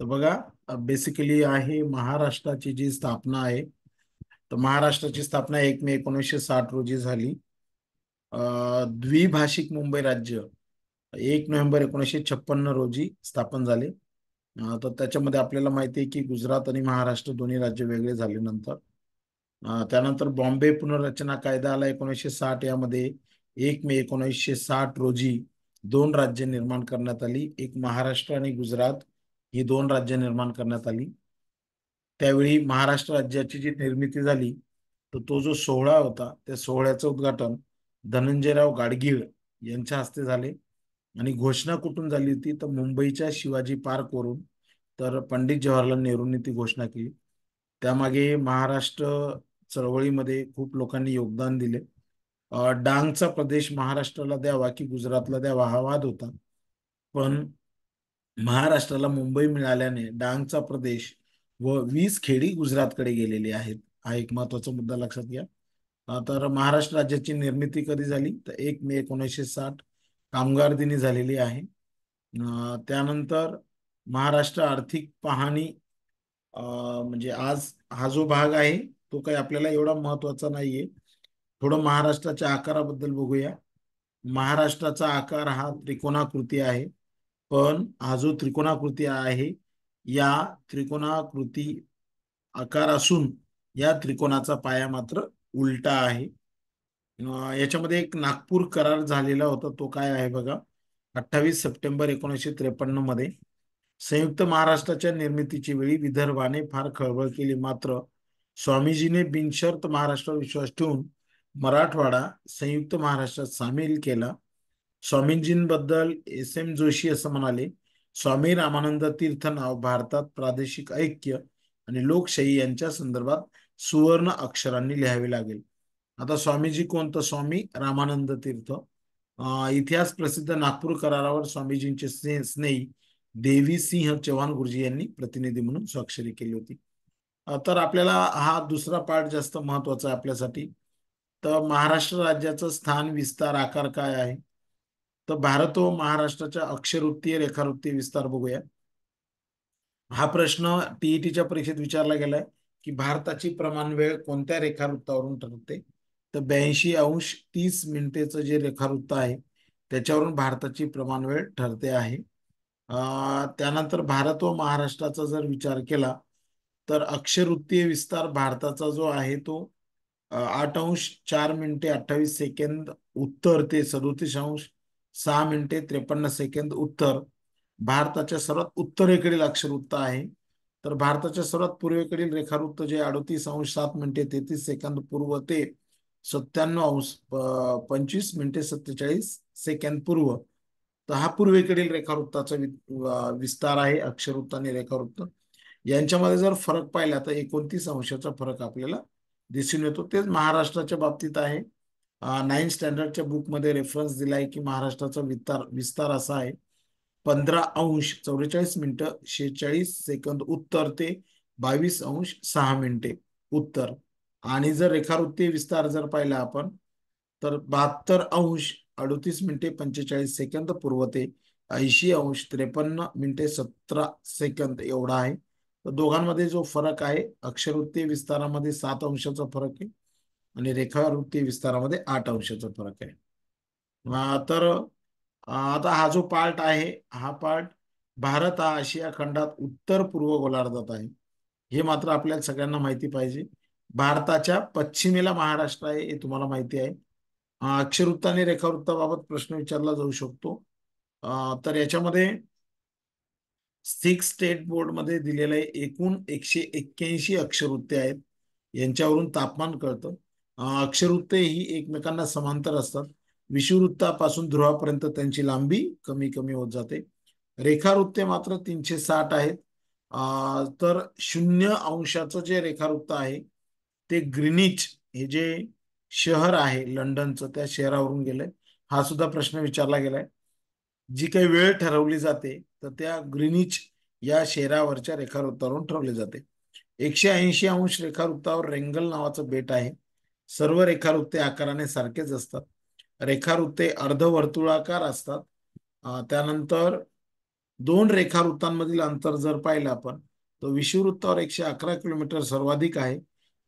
तर बघा बेसिकली आहे महाराष्ट्राची जी स्थापना आहे तर महाराष्ट्राची स्थापना एक मे एकोणीसशे साठ रोजी झाली द्विभाषिक मुंबई राज्य एक नोव्हेंबर एकोणीसशे छप्पन्न रोजी स्थापन झाले तर त्याच्यामध्ये आपल्याला माहिती आहे की गुजरात आणि महाराष्ट्र दोन्ही राज्य वेगळे झाले नंतर त्यानंतर बॉम्बे पुनर्रचना कायदा आला एकोणीसशे साठ यामध्ये एक मे एकोणीसशे साठ रोजी दोन राज्य निर्माण करण्यात आली एक महाराष्ट्र आणि गुजरात ही दोन राज्य निर्माण करण्यात आली त्यावेळी महाराष्ट्र राज्याची जी निर्मिती झाली तर तो, तो जो सोहळा होता त्या सोहळ्याचं उद्घाटन धनंजयराव गाडगीळ यांच्या हस्ते झाले आणि घोषणा कुठून झाली होती तर मुंबईच्या शिवाजी पार्कवरून तर पंडित जवाहरलाल नेहरूंनी ती घोषणा केली त्यामागे महाराष्ट्र चळवळीमध्ये खूप लोकांनी योगदान दिले डांगचा प्रदेश महाराष्ट्राला द्यावा की गुजरातला द्यावा हा वाद होता पण महाराष्ट्राला मुंबई मिळाल्याने डांगचा प्रदेश व वीस खेडी गुजरातकडे गेलेली आहेत हा एक महत्वाचा मुद्दा लक्षात घ्या तर महाराष्ट्र राज्याची निर्मिती कधी झाली तर एक मे एकोणीसशे साठ कामगार दिनी झालेली आहे त्यानंतर महाराष्ट्र आर्थिक पाहणी म्हणजे आज हा जो भाग आहे तो काही आपल्याला एवढा महत्वाचा नाहीये थोडं महाराष्ट्राच्या आकाराबद्दल बघूया महाराष्ट्राचा आकार हा त्रिकोणाकृती आहे पण हा जो त्रिकोणाकृती आहे या त्रिकोणाकृती आकार असून या त्रिकोणाचा पाया मात्र उलटा आहे याच्यामध्ये एक नागपूर करार झालेला होता तो काय आहे बघा अठ्ठावीस सप्टेंबर एकोणीसशे त्रेपन्न मध्ये संयुक्त महाराष्ट्राच्या निर्मितीची वेळी विदर्भाने फार खळबळ केली मात्र स्वामीजीने बिनशर्त महाराष्ट्रावर विश्वास ठेवून मराठवाडा संयुक्त महाराष्ट्रात सामील केला स्वामींजींबद्दल एस एम जोशी असं म्हणाले स्वामी रामानंद तीर्थ नाव भारतात प्रादेशिक ऐक्य आणि लोकशाही यांच्या संदर्भात सुवर्ण अक्षरांनी लिहावे लागेल आता स्वामीजी कोणतं स्वामी रामानंद तीर्थ इतिहास प्रसिद्ध नागपूर करारावर स्वामीजींचे स्नेही देवी सिंह चव्हाण गुरुजी यांनी प्रतिनिधी म्हणून स्वाक्षरी केली होती तर आपल्याला हा दुसरा पार्ट जास्त महत्वाचा आहे आपल्यासाठी तर महाराष्ट्र राज्याचं स्थान विस्तार आकार काय आहे तर भारत व महाराष्ट्राच्या अक्षरवृत्तीय रेखावृत्तीय विस्तार बघूया हा प्रश्न टीईटीच्या परीक्षेत विचारला गेलाय की भारताची प्रमाण वेळ कोणत्या रेखावृत्तावरून ठरते तर ब्याऐंशी अंश तीस मिनिटेचं जे रेखावृत्त आहे त्याच्यावरून भारताची प्रमाण वेळ ठरते आहे त्यानंतर भारत व महाराष्ट्राचा जर विचार केला तर अक्षरवृत्तीय विस्तार भारताचा जो आहे तो आठ अंश चार मिनिटे अठ्ठावीस सेकंद उत्तर ते सदोतीस अंश सहा मिनिटे त्रेपन्न सेकंद उत्तर भारताच्या सर्वात उत्तरेकडील अक्षरवृत्त आहे तर भारताच्या सर्वात पूर्वेकडील रेखावृत्त जे अडतीस अंश सात मिनिटे तेहतीस सेकंद पूर्व ते सत्त्याण्णव अंश पंचवीस मिनिटे सत्तेचाळीस सेकंद पूर्व तर हा पूर्वेकडील रेखावृत्ताचा विस्तार आहे अक्षरवृत्त आणि रेखावृत्त यांच्यामध्ये जर फरक पाहिला तर एकोणतीस अंशाचा फरक आपल्याला दिसून येतो तेच महाराष्ट्राच्या बाबतीत आहे नाईन स्टँडर्डच्या बुकमध्ये रेफरन्स दिलाय की महाराष्ट्राचा विस्तार विस्तार असा आहे पंधरा अंश चौवेचाळीस मिनिटं शेहेचाळीस सेकंद उत्तर ते बावीस अंश सहा मिनिटे उत्तर आणि जर रेखावृत्ती विस्तार जर पाहिला आपण तर बहात्तर अंश अडतीस मिनिटे पंचेचाळीस सेकंद पूर्व ते ऐंशी अंश त्रेपन्न मिनिटे सतरा सेकंद एवढा आहे तर दोघांमध्ये जो फरक आहे अक्षरवृत्ती विस्तारामध्ये सात अंशाचा फरक आहे आणि रेखावृत्ती विस्तारामध्ये आठ अंशाचा फरक आहे तर आता हा जो पार्ट आहे हा पार्ट भारत हा आशिया खंडात उत्तर पूर्व गोलार्धात आहे हे मात्र आपल्याला सगळ्यांना माहिती पाहिजे भारताच्या पश्चिमेला महाराष्ट्र आहे हे तुम्हाला माहिती आहे अक्षरवृत्त आणि रेखावृत्ताबाबत प्रश्न विचारला जाऊ शकतो तर याच्यामध्ये सिक्स स्टेट बोर्ड मध्ये दिलेले एकूण एकशे एक्क्याऐंशी अक्षरवृत्ते आहेत यांच्यावरून तापमान कळतं अक्षरवृत्ते ही एकमेकांना समांतर असतात विषुवृत्तापासून ध्रुवापर्यंत त्यांची लांबी कमी कमी होत जाते रेखावृत्ते मात्र तीनशे साठ आहेत तर शून्य अंशाचं जे रेखावृत्त आहे ते ग्रीनिच हे जे शहर आहे लंडनचं त्या शहरावरून गेलंय हा सुद्धा प्रश्न विचारला गेलाय जी काही वेळ ठरवली जाते तर त्या ग्रीनिच या शहरावरच्या रेखावृत्तावरून ठरवले जाते एकशे ऐंशी अंश रेखावृत्तावर रेंगल नावाचं बेट आहे सर्व रेखावृत्ते आकाराने सारखेच असतात रेखावृत्ते अर्धवर्तुळाकार असतात त्यानंतर दोन रेखावृत्तांमधील अंतर जर पाहिलं आपण तर विषुवृत्तावर एकशे अकरा किलोमीटर सर्वाधिक आहे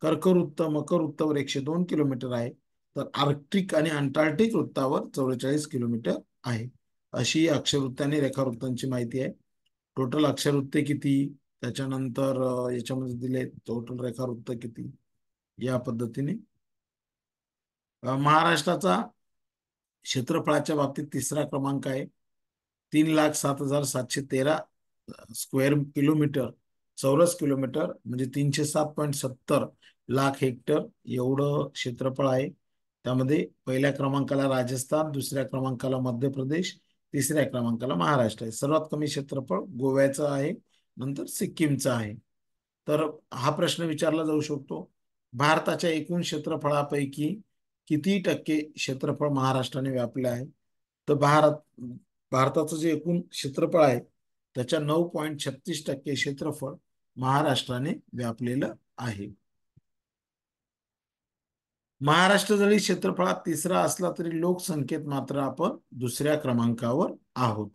कर्कवृत्त मकर मकरवृत्तावर एकशे दोन किलोमीटर आहे तर आर्क्टिक आणि अंटार्क्टिक वृत्तावर चौवेचाळीस किलोमीटर आहे अशी अक्षरवृत्तांनी आणि रेखावृत्तांची माहिती आहे टोटल अक्षरवृत्ते किती त्याच्यानंतर याच्यामध्ये दिले टोटल रेखावृत्त किती या पद्धतीने महाराष्ट्राचा क्षेत्रफळाच्या बाबतीत तिसरा क्रमांक आहे तीन लाख सात हजार सातशे तेरा स्क्वेअर किलोमीटर चौरस किलोमीटर म्हणजे तीनशे सात पॉईंट सत्तर लाख हेक्टर एवढं क्षेत्रफळ आहे त्यामध्ये पहिल्या क्रमांकाला राजस्थान दुसऱ्या क्रमांकाला मध्य प्रदेश तिसऱ्या क्रमांकाला महाराष्ट्र आहे सर्वात कमी क्षेत्रफळ गोव्याचं आहे नंतर सिक्कीमचं आहे तर हा प्रश्न विचारला जाऊ शकतो भारताच्या एकूण क्षेत्रफळापैकी किती टक्के क्षेत्रफळ महाराष्ट्राने व्यापले आहे तर भारत भारताचं जे एकूण क्षेत्रफळ आहे त्याच्या नऊ पॉईंट छत्तीस टक्के क्षेत्रफळ महाराष्ट्राने व्यापलेलं आहे महाराष्ट्र जरी क्षेत्रफळात तिसरा असला तरी लोकसंख्येत मात्र आपण दुसऱ्या क्रमांकावर आहोत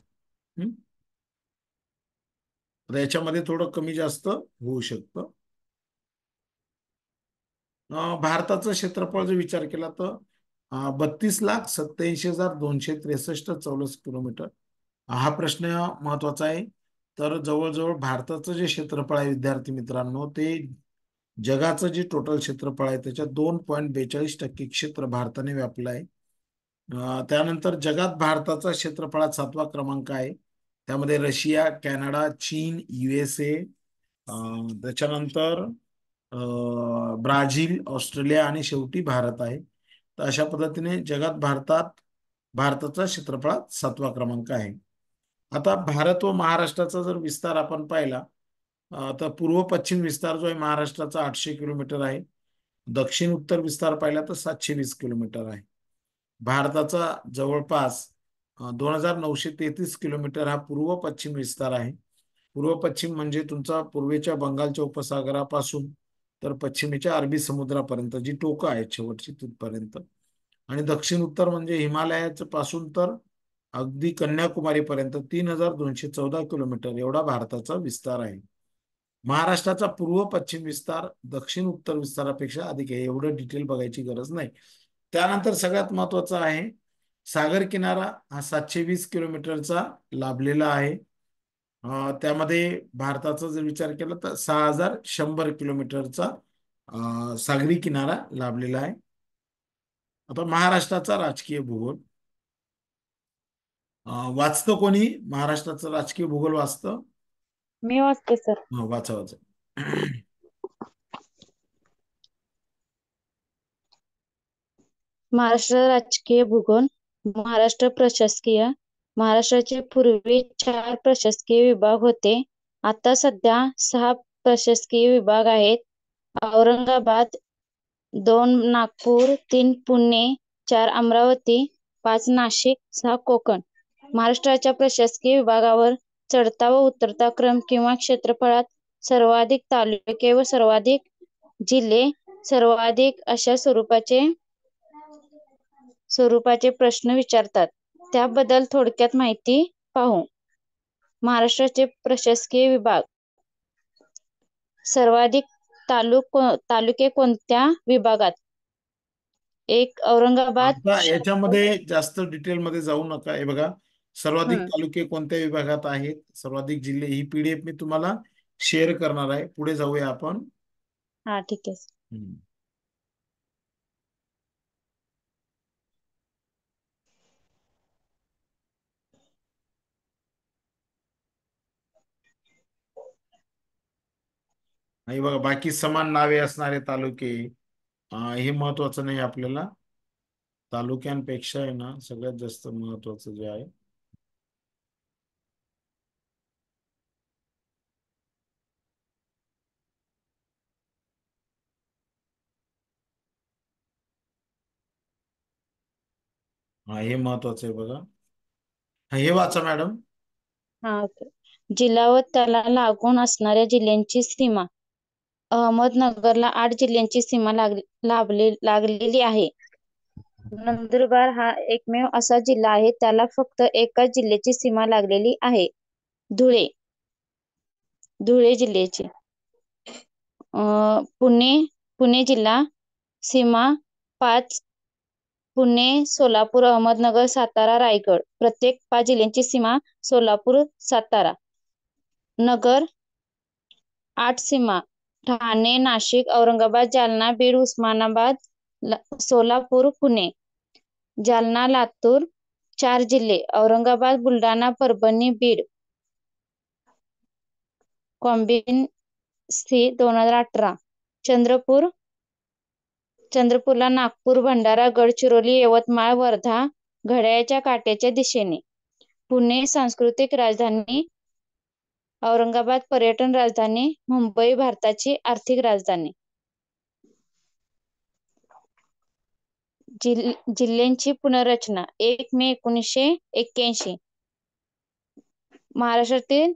याच्यामध्ये थोडं कमी जास्त होऊ शकतं भारताचं क्षेत्रफळ जर विचार केला तर बत्तीस लाख सत्त्याऐंशी हजार दोनशे त्रेसष्ट चौरस किलोमीटर हा प्रश्न महत्वाचा आहे तर जवळजवळ भारताचं जे क्षेत्रफळ आहे विद्यार्थी मित्रांनो ते जगाचं जे टोटल क्षेत्रफळ आहे त्याच्या दोन पॉईंट बेचाळीस टक्के क्षेत्र भारताने व्यापलं आहे त्यानंतर जगात भारताचा क्षेत्रफळात सातवा क्रमांक आहे त्यामध्ये रशिया कॅनडा चीन युएसए त्याच्यानंतर ब्राझील ऑस्ट्रेलिया आणि शेवटी भारत आहे तर अशा पद्धतीने जगात भारतात भारताचा क्षेत्रफळात सातवा क्रमांक आहे आता भारत व महाराष्ट्राचा जर विस्तार आपण पाहिला तर पूर्व पश्चिम विस्तार जो आहे महाराष्ट्राचा आठशे किलोमीटर आहे दक्षिण उत्तर विस्तार पाहिला तर सातशे वीस किलोमीटर आहे भारताचा जवळपास दोन हजार नऊशे तेहतीस किलोमीटर हा पूर्व पश्चिम विस्तार आहे पूर्व पश्चिम म्हणजे तुमचा पूर्वेच्या बंगालच्या उपसागरापासून तर पश्चिमेच्या अरबी समुद्रापर्यंत जी टोकं आहेत शेवटची तिथपर्यंत आणि दक्षिण उत्तर म्हणजे हिमालयापासून पासून तर अगदी कन्याकुमारीपर्यंत तीन हजार दोनशे चौदा किलोमीटर एवढा भारताचा विस्तार आहे महाराष्ट्राचा पूर्व पश्चिम विस्तार दक्षिण उत्तर विस्तारापेक्षा अधिक आहे एवढं डिटेल बघायची गरज नाही त्यानंतर सगळ्यात महत्वाचं आहे सागर किनारा हा सातशे वीस किलोमीटरचा लाभलेला आहे त्यामध्ये भारताचा जर विचार केला तर सहा हजार शंभर किलोमीटरचा सागरी किनारा लाभलेला आहे आता महाराष्ट्राचा राजकीय भूगोल वाचतं कोणी महाराष्ट्राचं राजकीय भूगोल वाचतं मी वाचते सर हो, वाचा वाचा महाराष्ट्र राजकीय भूगोल महाराष्ट्र प्रशासकीय महाराष्ट्राचे पूर्वी चार प्रशासकीय विभाग होते आता सध्या सहा प्रशासकीय विभाग आहेत औरंगाबाद दोन नागपूर तीन पुणे चार अमरावती पाच नाशिक सहा कोकण महाराष्ट्राच्या प्रशासकीय विभागावर चढता व उतरता क्रम किंवा क्षेत्रफळात सर्वाधिक तालुके व सर्वाधिक जिल्हे सर्वाधिक अशा स्वरूपाचे स्वरूपाचे प्रश्न विचारतात त्याबद्दल थोडक्यात माहिती पाहू महाराष्ट्राचे प्रशासकीय विभाग सर्वाधिक तालुक तालुके कोणत्या विभागात एक औरंगाबाद याच्यामध्ये जास्त डिटेल मध्ये जाऊ नका हे बघा सर्वाधिक तालुके कोणत्या विभागात आहेत सर्वाधिक जिल्हे ही पीडीएफ मी तुम्हाला शेअर करणार आहे पुढे जाऊया आपण हा ठीक आहे बघा बाकी समान नावे असणारे तालुके हे महत्वाचं नाही आपल्याला तालुक्यांपेक्षा आहे ना सगळ्यात जास्त महत्वाचं जे आहे हा हे महत्वाचं आहे बघा हे वाचा मॅडम हा, ओके. जिल्हा व त्याला लागून असणाऱ्या जिल्ह्यांची सीमा अहमदनगरला आठ जिल्ह्यांची सीमा लागली लाभले लागलेली आहे नंदुरबार हा एकमेव असा जिल्हा आहे त्याला फक्त एकाच जिल्ह्याची सीमा लागलेली आहे धुळे धुळे जिल्ह्याची पुणे पुणे जिल्हा सीमा पाच पुणे सोलापूर अहमदनगर सातारा रायगड प्रत्येक पाच जिल्ह्यांची सीमा सोलापूर सातारा नगर आठ सीमा ठाणे नाशिक औरंगाबाद जालना बीड उस्मानाबाद सोलापूर पुणे जालना लातूर चार जिल्हे औरंगाबाद बुलढाणा परभणी बीड कॉम्बिन सी दोन हजार अठरा चंद्रपूर चंद्रपूरला नागपूर भंडारा गडचिरोली यवतमाळ वर्धा घड्याळ्याच्या काट्याच्या दिशेने पुणे सांस्कृतिक राजधानी औरंगाबाद पर्यटन राजधानी मुंबई भारताची आर्थिक राजधानी जिल्ह्यांची पुनर्रचना एक मे एकोणीशे एक्क्याऐंशी महाराष्ट्रातील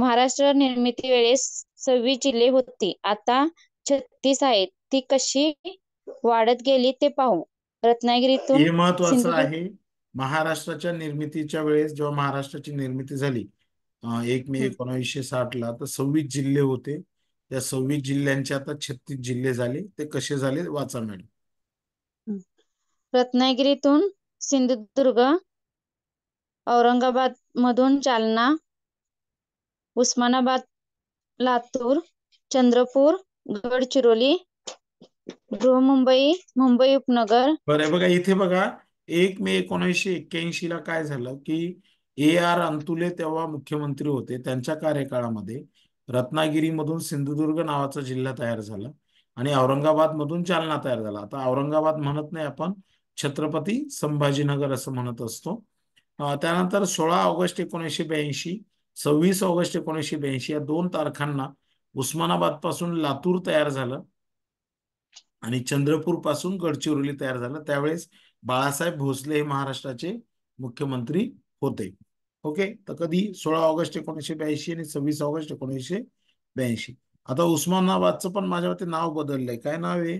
महाराष्ट्र निर्मिती वेळेस सव्वीस जिल्हे होती आता छत्तीस आहेत ती कशी वाढत गेली ते पाहू रत्नागिरीतून हे महत्वाचं आहे महाराष्ट्राच्या निर्मितीच्या वेळेस जेव्हा महाराष्ट्राची निर्मिती झाली एक मे एकोणावीसशे साठ ला तर सव्वीस जिल्हे होते त्या सव्वीस जिल्ह्यांचे आता छत्तीस जिल्हे झाले ते कसे झाले वाचा मॅडम रत्नागिरीतून सिंधुदुर्ग औरंगाबाद मधून जालना उस्मानाबाद लातूर चंद्रपूर गडचिरोली गृहमुंबई मुंबई उपनगर बरं बघा इथे बघा एक मे एकोणीसशे एक्क्याऐंशी ला काय झालं की ए आर अंतुले तेव्हा मुख्यमंत्री होते त्यांच्या कार्यकाळामध्ये रत्नागिरीमधून सिंधुदुर्ग नावाचा जिल्हा तयार झाला आणि औरंगाबाद मधून जालना तयार झाला आता औरंगाबाद म्हणत नाही आपण छत्रपती संभाजीनगर असं म्हणत असतो त्यानंतर सोळा ऑगस्ट एकोणीसशे ब्याऐंशी सव्वीस ऑगस्ट एकोणीसशे ब्याऐंशी या दोन तारखांना उस्मानाबाद पासून लातूर तयार झालं आणि चंद्रपूर पासून गडचिरोली तयार झालं त्यावेळेस बाळासाहेब भोसले हे महाराष्ट्राचे मुख्यमंत्री होते ओके तर कधी सोळा ऑगस्ट एकोणीसशे ब्याऐंशी आणि सव्वीस ऑगस्ट एकोणीसशे ब्याऐंशी आता उस्मानाबादचं पण माझ्या मते नाव बदललंय काय नाव आहे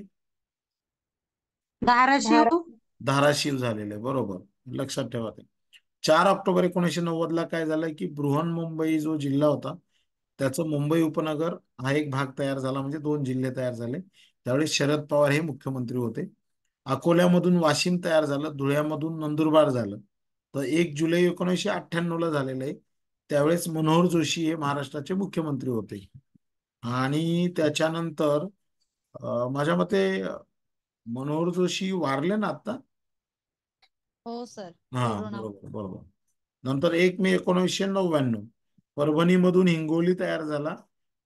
धाराशिव धाराशिव झालेलं आहे बरोबर लक्षात ठेवा ते चार ऑक्टोबर एकोणीसशे नव्वद ला काय झालंय की बृहन मुंबई जो जिल्हा होता त्याचं मुंबई उपनगर हा एक भाग तयार झाला म्हणजे दोन जिल्हे तयार झाले त्यावेळी शरद पवार हे मुख्यमंत्री होते अकोल्यामधून वाशिम तयार झालं धुळ्यामधून नंदुरबार झालं तर एक जुलै एकोणीसशे अठ्ठ्याण्णव ला झालेलं आहे त्यावेळेस मनोहर जोशी हे महाराष्ट्राचे मुख्यमंत्री होते आणि त्याच्यानंतर माझ्या मते मनोहर जोशी वारले ना आता हो सर हा बरोबर बरोबर नंतर एक मे एकोणीसशे नव्याण्णव परभणीमधून हिंगोली तयार झाला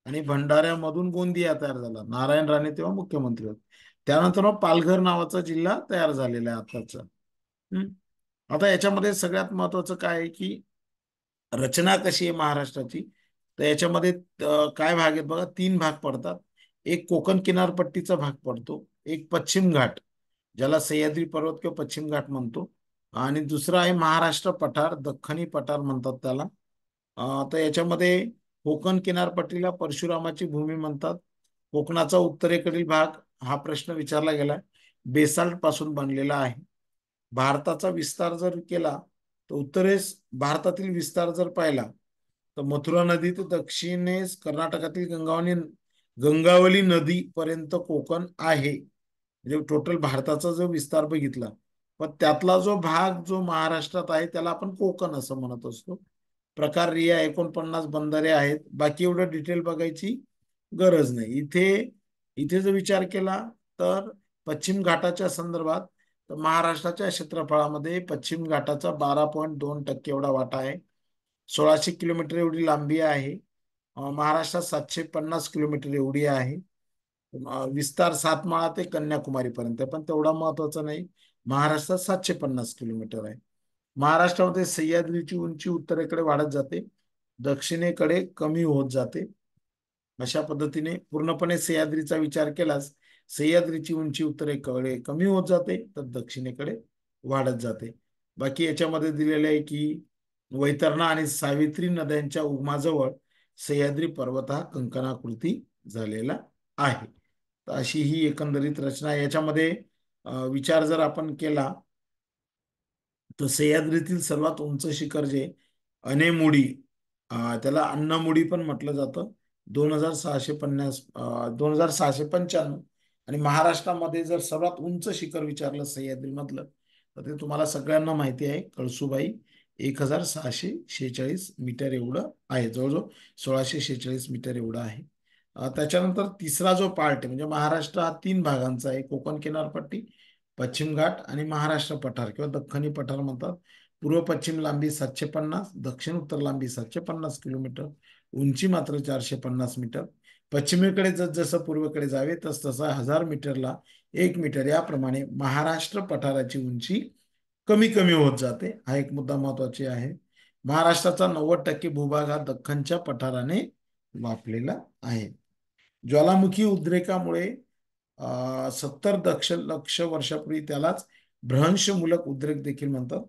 आणि भंडाऱ्यामधून गोंदिया तयार झाला नारायण राणे तेव्हा मुख्यमंत्री होते त्यानंतर मग पालघर नावाचा जिल्हा तयार झालेला आहे आताचा आता याच्यामध्ये सगळ्यात महत्वाचं काय आहे की रचना कशी आहे महाराष्ट्राची तर याच्यामध्ये काय भाग आहेत बघा तीन भाग पडतात एक कोकण किनारपट्टीचा भाग पडतो एक पश्चिम घाट ज्याला सह्याद्री पर्वत किंवा पश्चिम घाट म्हणतो आणि दुसरा आहे महाराष्ट्र पठार दख्खनी पठार म्हणतात त्याला तर याच्यामध्ये कोकण किनारपट्टीला परशुरामाची भूमी म्हणतात कोकणाचा उत्तरेकडील भाग हा प्रश्न विचारला गेलाय बेसाल्ट पासून बनलेला आहे भारताचा विस्तार जर केला तर उत्तरेस भारतातील विस्तार जर पाहिला तर मथुरा नदी तर दक्षिणेस कर्नाटकातील गंगावली गंगावली नदी पर्यंत कोकण आहे म्हणजे टोटल भारताचा जो विस्तार बघितला पण त्यातला जो भाग जो महाराष्ट्रात आहे त्याला आपण कोकण असं म्हणत असतो प्रकार रिया एकोणपन्नास बंदरे आहेत बाकी एवढं डिटेल बघायची गरज नाही इथे इथे जर विचार केला तर पश्चिम घाटाच्या संदर्भात तर महाराष्ट्राच्या क्षेत्रफळामध्ये पश्चिम घाटाचा बारा पॉईंट दोन टक्के एवढा वाटा आहे सोळाशे किलोमीटर एवढी लांबी आहे महाराष्ट्रात सातशे पन्नास किलोमीटर एवढी आहे विस्तार सातमाळा ते कन्याकुमारीपर्यंत पण तेवढा महत्वाचा नाही महाराष्ट्रात सातशे पन्नास किलोमीटर आहे महाराष्ट्रामध्ये सह्याद्रीची उंची उत्तरेकडे वाढत जाते दक्षिणेकडे कमी होत जाते अशा पद्धतीने पूर्णपणे सह्याद्रीचा विचार केलास सह्याद्रीची उंची उत्तरेकडे कमी होत जाते तर दक्षिणेकडे वाढत जाते बाकी याच्यामध्ये दिलेले आहे की वैतरणा आणि सावित्री नद्यांच्या उगमाजवळ सह्याद्री पर्वत हा कंकणाकृती झालेला आहे तर अशी ही एकंदरीत रचना याच्यामध्ये विचार जर आपण केला तर सह्याद्रीतील सर्वात उंच शिखर जे अनेमुडी त्याला अन्नमुडी पण म्हटलं जातं दोन हजार सहाशे पन्नास दोन हजार सहाशे पंच्याण्णव आणि महाराष्ट्रामध्ये जर सर्वात उंच शिखर विचारलं सह्याद्री तर ते तुम्हाला सगळ्यांना माहिती आहे कळसूबाई एक हजार सहाशे शेहेचाळीस मीटर एवढं आहे जवळजवळ सोळाशे शेहेचाळीस मीटर एवढं आहे त्याच्यानंतर तिसरा जो पार्ट आहे म्हणजे महाराष्ट्र हा तीन भागांचा आहे कोकण किनारपट्टी पश्चिम घाट आणि महाराष्ट्र पठार किंवा दख्खनी पठार म्हणतात पूर्व पश्चिम लांबी सातशे पन्नास दक्षिण उत्तर लांबी सातशे पन्नास किलोमीटर उंची मात्र चारशे पन्नास मीटर पश्चिमेकडे जसजसं पूर्वेकडे जावे तस तसा हजार मीटरला एक मीटर याप्रमाणे महाराष्ट्र पठाराची उंची कमी कमी होत जाते हा एक मुद्दा महत्वाची आहे महाराष्ट्राचा नव्वद टक्के भूभाग हा दख्खनच्या पठाराने व्यापलेला आहे ज्वालामुखी उद्रेकामुळे सत्तर दक्ष लक्ष वर्षापूर्वी त्यालाच भ्रंशमूलक उद्रेक देखील म्हणतात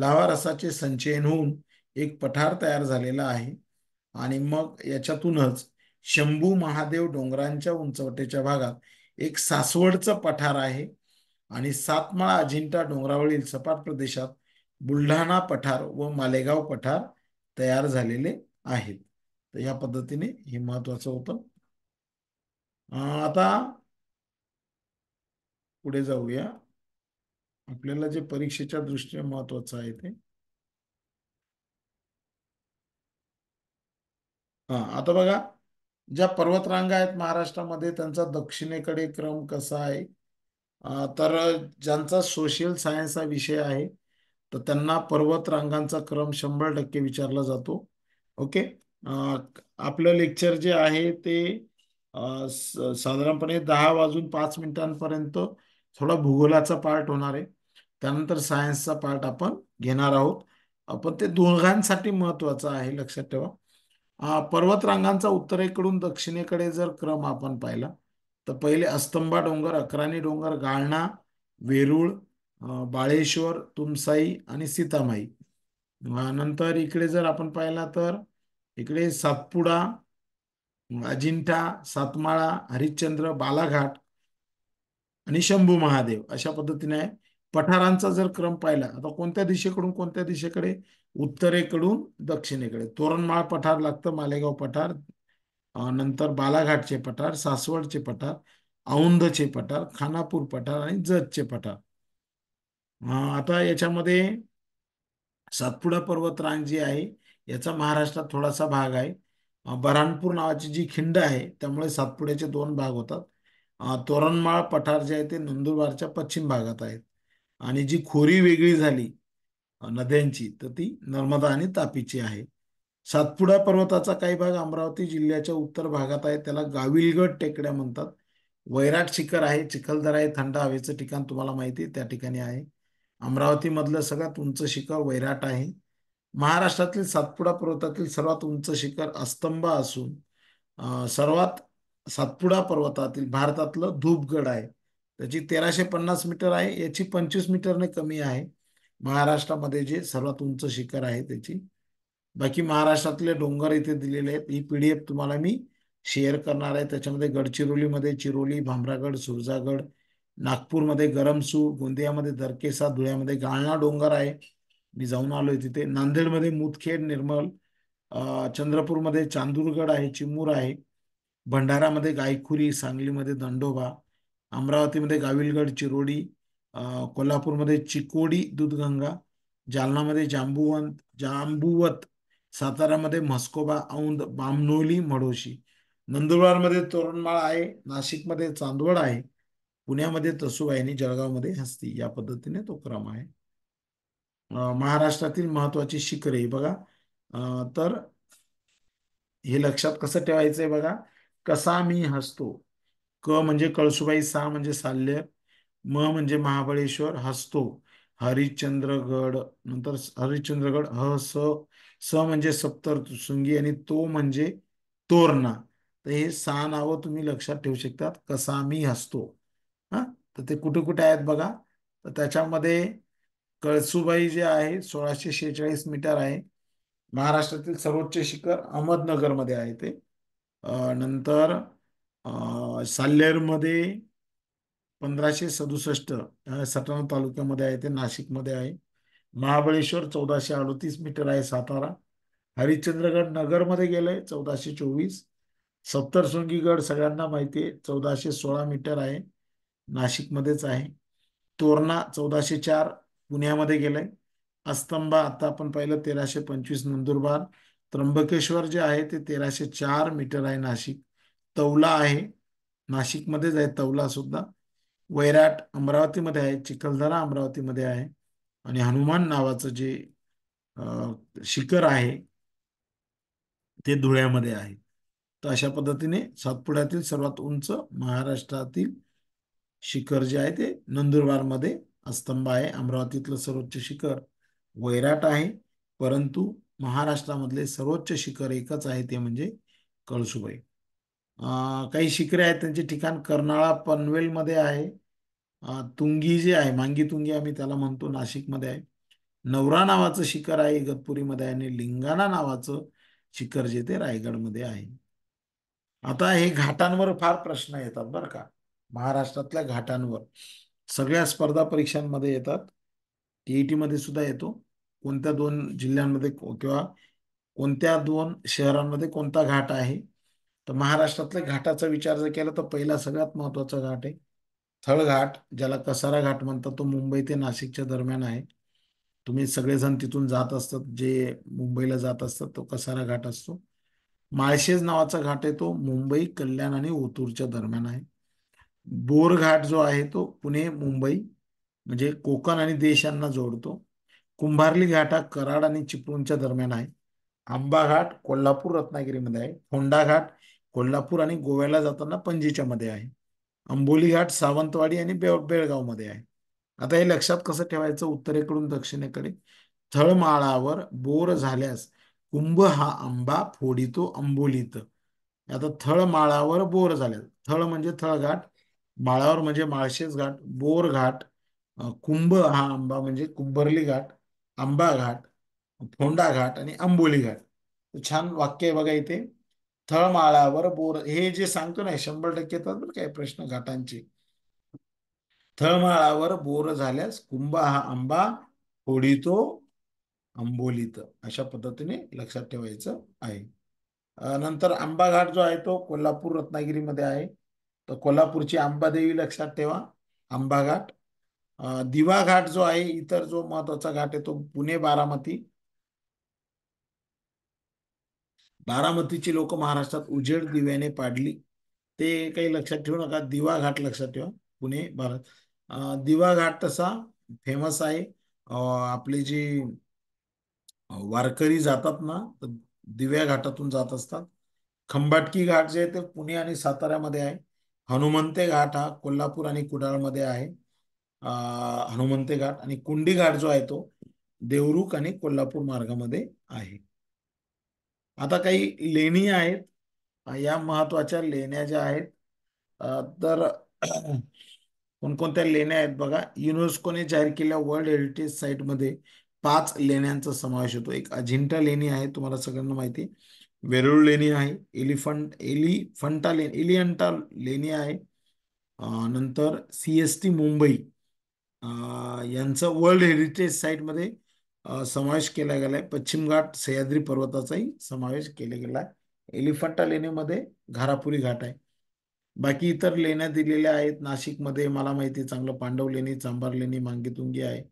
लावा रसाचे संचयन होऊन एक पठार तयार झालेला आहे आणि मग याच्यातूनच शंभू महादेव डोंगरांच्या उंचवटेच्या भागात एक सासवडचं पठार आहे आणि सातमाळा अजिंठा डोंगरावरील सपाट प्रदेशात बुलढाणा पठार व मालेगाव पठार तयार झालेले आहेत तर या पद्धतीने हे महत्वाचं होतं आता पुढे जाऊया आपल्याला जे परीक्षेच्या दृष्टीने महत्वाचं आहे ते हा आता बघा ज्या पर्वतरांगा आहेत महाराष्ट्रामध्ये त्यांचा दक्षिणेकडे क्रम कसा आहे तर ज्यांचा सोशल सायन्स हा विषय आहे तर त्यांना पर्वतरांगांचा क्रम शंभर टक्के विचारला जातो ओके आपलं लेक्चर जे आहे ते साधारणपणे दहा वाजून पाच मिनिटांपर्यंत थोडा भूगोलाचा पार्ट होणार आहे त्यानंतर सायन्सचा पार्ट आपण घेणार आहोत पण ते दोघांसाठी महत्वाचं आहे लक्षात ठेवा पर्वतरांगांचा उत्तरेकडून दक्षिणेकडे जर क्रम आपण पाहिला तर पहिले अस्तंबा डोंगर अकरानी डोंगर गाळणा वेरूळ बाळेश्वर तुमसाई आणि सीतामाई नंतर इकडे जर आपण पाहिला तर इकडे सातपुडा अजिंठा सातमाळा हरिश्चंद्र बालाघाट आणि शंभू महादेव अशा पद्धतीने आहे पठारांचा जर क्रम पाहिला आता कोणत्या दिशेकडून कोणत्या दिशेकडे उत्तरेकडून दक्षिणेकडे तोरणमाळ पठार लागतं मालेगाव पठार नंतर बालाघाटचे पठार सासवडचे पठार औंधचे पठार खानापूर पठार आणि जतचे पठार आता याच्यामध्ये सातपुडा पर्वतरांग जी आहे याचा महाराष्ट्रात थोडासा भाग आहे बऱ्हाणपूर नावाची जी खिंड आहे त्यामुळे सातपुड्याचे दोन भाग होतात तोरणमाळ पठार जे आहे ते नंदुरबारच्या पश्चिम भागात आहेत आणि जी खोरी वेगळी झाली नद्यांची तर ती नर्मदा आणि तापीची आहे सातपुडा पर्वताचा काही भाग अमरावती जिल्ह्याच्या उत्तर भागात आहे त्याला गाविलगड टेकड्या म्हणतात वैराट शिखर आहे चिखलदरा आहे थंड हवेचं ठिकाण तुम्हाला माहिती आहे त्या ठिकाणी आहे अमरावतीमधलं सगळ्यात उंच शिखर वैराट आहे महाराष्ट्रातील सातपुडा पर्वतातील सर्वात उंच शिखर अस्तंभ असून सर्वात सातपुडा पर्वतातील भारतातलं धूपगड आहे त्याची तेराशे पन्नास मीटर आहे याची पंचवीस मीटरने कमी आहे महाराष्ट्रामध्ये जे सर्वात उंच शिखर आहे त्याची बाकी महाराष्ट्रातले डोंगर इथे दिलेले आहेत ही पी डी एफ तुम्हाला मी शेअर करणार आहे त्याच्यामध्ये गडचिरोलीमध्ये चिरोली भामरागड सुरजागड नागपूरमध्ये गरमसू गोंदियामध्ये दरकेसा धुळ्यामध्ये गाळणा डोंगर आहे मी जाऊन आलोय तिथे नांदेडमध्ये मुदखेड निर्मल चंद्रपूरमध्ये चांदूरगड आहे चिमूर आहे भंडारामध्ये गायखुरी सांगलीमध्ये दंडोबा अमरावतीमध्ये गाविलगड चिरोडी कोल्हापूरमध्ये चिकोडी दूधगंगा जालनामध्ये जांबुवंत जांबुवत सातारामध्ये म्हस्कोबा औंद बामनोली मडोशी नंदुरबारमध्ये तोरणमाळ आहे नाशिकमध्ये चांदवड आहे पुण्यामध्ये तसुबाईनी जळगावमध्ये हस्ती या पद्धतीने तो क्रम आहे महाराष्ट्रातील महत्वाची शिखरे बघा तर हे लक्षात कसं ठेवायचंय बघा कसा मी हसतो क म्हणजे कळसुबाई सा म्हणजे साल्य म म्हणजे महाबळेश्वर हसतो हरिश्चंद्रगड नंतर हरिश्चंद्रगड ह स स म्हणजे शृंगी आणि तो म्हणजे तोरणा तर हे सहा नावं तुम्ही लक्षात ठेवू शकतात कसा मी हसतो हा तर ते कुठे कुठे आहेत बघा तर त्याच्यामध्ये कळसुबाई जे आहे सोळाशे शेहेचाळीस मीटर आहे महाराष्ट्रातील सर्वोच्च शिखर अहमदनगरमध्ये आहे ते नंतर साल्लेरमध्ये पंधराशे सदुसष्ट सटाणा तालुक्यामध्ये आहे ते नाशिकमध्ये आहे महाबळेश्वर चौदाशे अडतीस मीटर आहे सातारा हरिश्चंद्रगड नगरमध्ये गेलंय चौदाशे चोवीस सप्तरशृंगीगड सगळ्यांना माहिती आहे चौदाशे सोळा मीटर आहे नाशिकमध्येच आहे तोरणा चौदाशे चार पुण्यामध्ये गेलंय अस्तंबा आता आपण पाहिलं तेराशे पंचवीस नंदुरबार त्र्यंबकेश्वर जे आहे ते तेराशे चार मीटर आहे नाशिक तवला आहे नाशिकमध्येच आहे तवला सुद्धा वैराट अमरावतीमध्ये आहे चिखलदरा अमरावतीमध्ये आहे आणि हनुमान नावाचं जे शिखर आहे ते धुळ्यामध्ये आहे तर अशा पद्धतीने सातपुड्यातील सर्वात उंच महाराष्ट्रातील शिखर जे आहे ते नंदुरबारमध्ये अस्तंभ आहे अमरावतीतलं सर्वोच्च शिखर वैराट आहे परंतु महाराष्ट्रामधले सर्वोच्च शिखर एकच आहे ते म्हणजे कळसुबाई काही शिखरे आहेत त्यांचे ठिकाण कर्नाळा पनवेलमध्ये आहे तुंगी जे आहे मांगी तुंगी आम्ही त्याला म्हणतो नाशिकमध्ये आहे नवरा नावाचं शिखर आहे इगतपुरीमध्ये आहे आणि लिंगाणा नावाचं शिखर जे ते रायगडमध्ये आहे आता हे घाटांवर फार प्रश्न येतात बरं का महाराष्ट्रातल्या घाटांवर सगळ्या स्पर्धा परीक्षांमध्ये येतात टीईटी e मध्ये सुद्धा येतो कोणत्या दोन जिल्ह्यांमध्ये किंवा कोणत्या दोन शहरांमध्ये कोणता घाट आहे तर महाराष्ट्रातल्या घाटाचा विचार जर केला तर पहिला सगळ्यात महत्वाचा घाट आहे थळघाट ज्याला कसारा घाट म्हणतात तो मुंबई ते नाशिकच्या दरम्यान आहे तुम्ही सगळेजण तिथून जात असतात जे मुंबईला जात असतात तो कसारा घाट असतो माळशेज नावाचा घाट आहे तो मुंबई कल्याण आणि ओतूरच्या दरम्यान आहे बोरघाट जो आहे तो पुणे मुंबई म्हणजे कोकण आणि देश यांना जोडतो कुंभारली घाट हा कराड आणि चिपळूणच्या दरम्यान आहे आंबा घाट कोल्हापूर रत्नागिरीमध्ये आहे फोंडा घाट कोल्हापूर आणि गोव्याला जाताना पणजीच्या मध्ये आहे अंबोली घाट सावंतवाडी आणि बेळगाव मध्ये आहे आता हे लक्षात कसं ठेवायचं उत्तरेकडून दक्षिणेकडे थळमाळावर बोर झाल्यास कुंभ हा आंबा फोडितो अंबोलीत आता थळमाळावर बोर झाल्यास थळ म्हणजे थळघाट माळावर म्हणजे माळशेज घाट बोर घाट कुंभ हा आंबा म्हणजे कुंभरली घाट आंबा घाट फोंडा घाट आणि आंबोली घाट छान वाक्य आहे बघा इथे थळमाळावर बोर हे जे सांगतो ना शंभर टक्के येतात बरं काय प्रश्न घाटांचे थळमाळावर बोर झाल्यास कुंभा हा आंबा फोडितो आंबोलीत अशा पद्धतीने लक्षात ठेवायचं आहे नंतर आंबा घाट जो आहे तो कोल्हापूर रत्नागिरीमध्ये आहे तर कोल्हापूरची आंबादेवी लक्षात ठेवा आंबाघाट घाट दिवा घाट जो आहे इतर जो महत्वाचा घाट आहे तो पुणे बारामती बारामतीची लोक महाराष्ट्रात उजेड दिव्याने पाडली ते काही लक्षात ठेवू नका दिवा घाट लक्षात ठेवा पुणे भारत दिवा घाट तसा फेमस आहे आपले जे वारकरी जातात ना तर दिव्या घाटातून जात असतात खंबाटकी घाट जे आहे ते पुणे आणि साताऱ्यामध्ये आहे हनुमंते घाट हा कोल्हापूर आणि कुडाळमध्ये आहे हनुमंते घाट आणि कुंडी घाट जो आहे तो देवरुख आणि कोल्हापूर मार्गामध्ये आहे आता काही लेणी आहेत या महत्वाच्या लेण्या ज्या आहेत तर कोणकोणत्या लेण्या आहेत बघा युनेस्कोने जाहीर केल्या वर्ल्ड हेरिटेज साईटमध्ये पाच लेण्यांचा समावेश होतो एक अजिंठा लेणी आहे तुम्हाला सगळ्यांना माहिती वेरूळ लेणी आहे एलिफंट एलिफंटा लेणी एलियंटा लेणी आहे नंतर सी एस टी मुंबई यांचं वर्ल्ड हेरिटेज साईटमध्ये समावेश केला गेला आहे पश्चिम घाट सह्याद्री पर्वताचाही समावेश केला गेला आहे एलिफंटा लेण्यामध्ये घारापुरी घाट आहे बाकी इतर लेण्या दिलेल्या आहेत नाशिकमध्ये मला माहिती चांगलं पांडव लेणी चांबार लेणी मांगेतुंगी आहे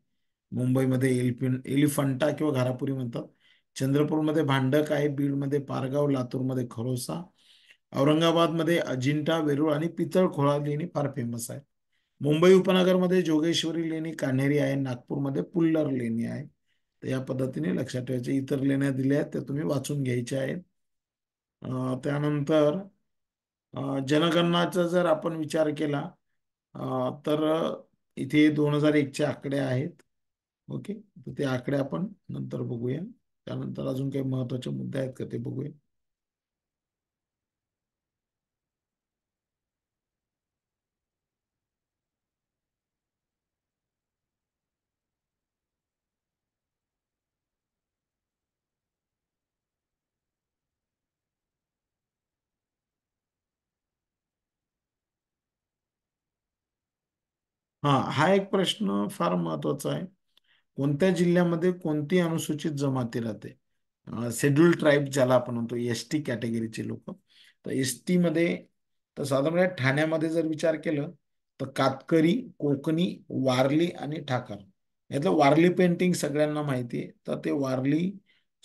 मुंबईमध्ये एलिफिन एलिफंटा किंवा घारापुरी म्हणतात चंद्रपूरमध्ये भांडक आहे बीडमध्ये पारगाव लातूरमध्ये खरोसा औरंगाबादमध्ये अजिंठा वेरूळ आणि पितळखोळा लेणी फार फेमस आहे मुंबई उपनगरमध्ये जोगेश्वरी लेणी कान्हेरी आहे नागपूरमध्ये पुल्लर लेणी आहे तर या पद्धतीने लक्षात ठेवायचे इतर लेण्या दिल्या आहेत त्या तुम्ही वाचून घ्यायच्या आहेत त्यानंतर जनगणनाचा जर आपण विचार केला तर इथे दोन हजार एकचे आकडे आहेत ओके तर ते आकडे आपण नंतर बघूया त्यानंतर अजून काही महत्वाचे मुद्दे आहेत का ते बघूया हा हा एक प्रश्न फार महत्वाचा आहे कोणत्या जिल्ह्यामध्ये कोणती अनुसूचित जमाती राहते शेड्युल ट्राईब ज्याला आपण म्हणतो एस टी कॅटेगरीचे लोक तर एस टी मध्ये तर साधारण ठाण्यामध्ये जर विचार केलं तर कातकरी कोकणी वारली आणि ठाकर यातलं वारली पेंटिंग सगळ्यांना माहिती आहे तर ते वारली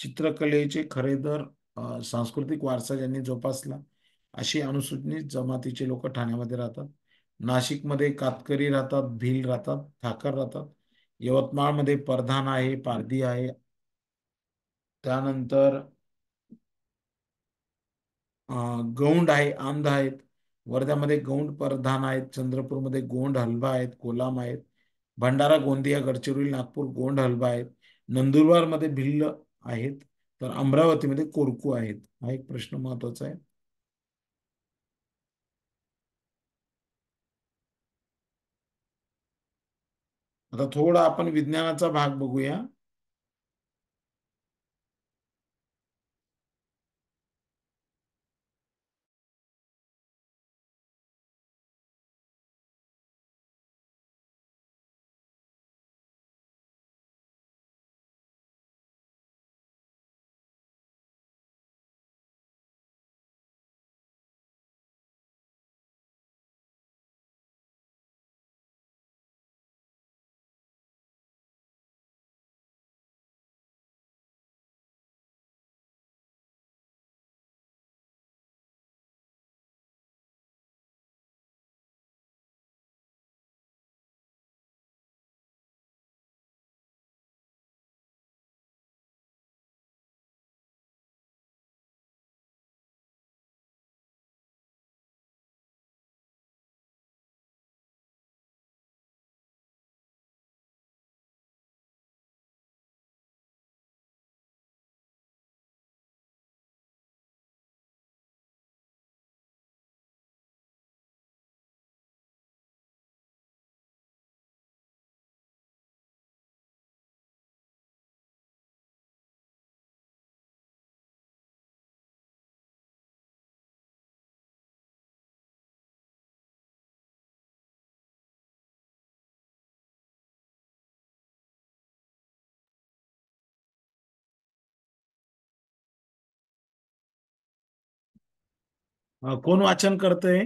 चित्रकलेचे खरेदर सांस्कृतिक वारसा ज्यांनी जोपासला अशी अनुसूचित जमातीचे लोक ठाण्यामध्ये राहतात नाशिकमध्ये कातकरी राहतात भिल राहतात ठाकर राहतात यवतमाळमध्ये परधान आहे पारधी आहे त्यानंतर गौंड आहे आंध आहेत वर्ध्यामध्ये गौंड परधान आहेत चंद्रपूरमध्ये गोंड हलवा आहेत कोलाम आहेत भंडारा गोंदिया गडचिरोली नागपूर गोंड हलवा आहेत नंदुरबारमध्ये भिल्ल आहेत तर अमरावतीमध्ये कोरकू आहेत हा एक प्रश्न महत्वाचा आहे आता थोडा आपण विज्ञानाचा भाग बघूया कोण वाचन करतय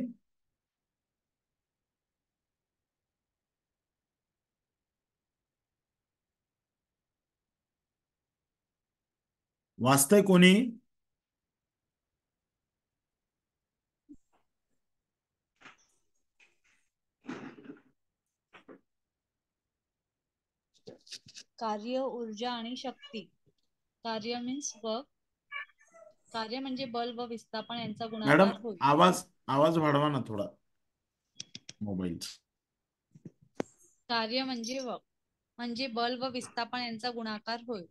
वाचतय कोणी कार्य ऊर्जा आणि शक्ती कार्य मीन्स वर्क कार्य म्हणजे बल व विस्थापन यांचा गुणाकार मॅडम आवाज आवाज वाढवा ना थोडा मोबाईल कार्य म्हणजे म्हणजे बल व विस्थापन यांचा गुणाकार होय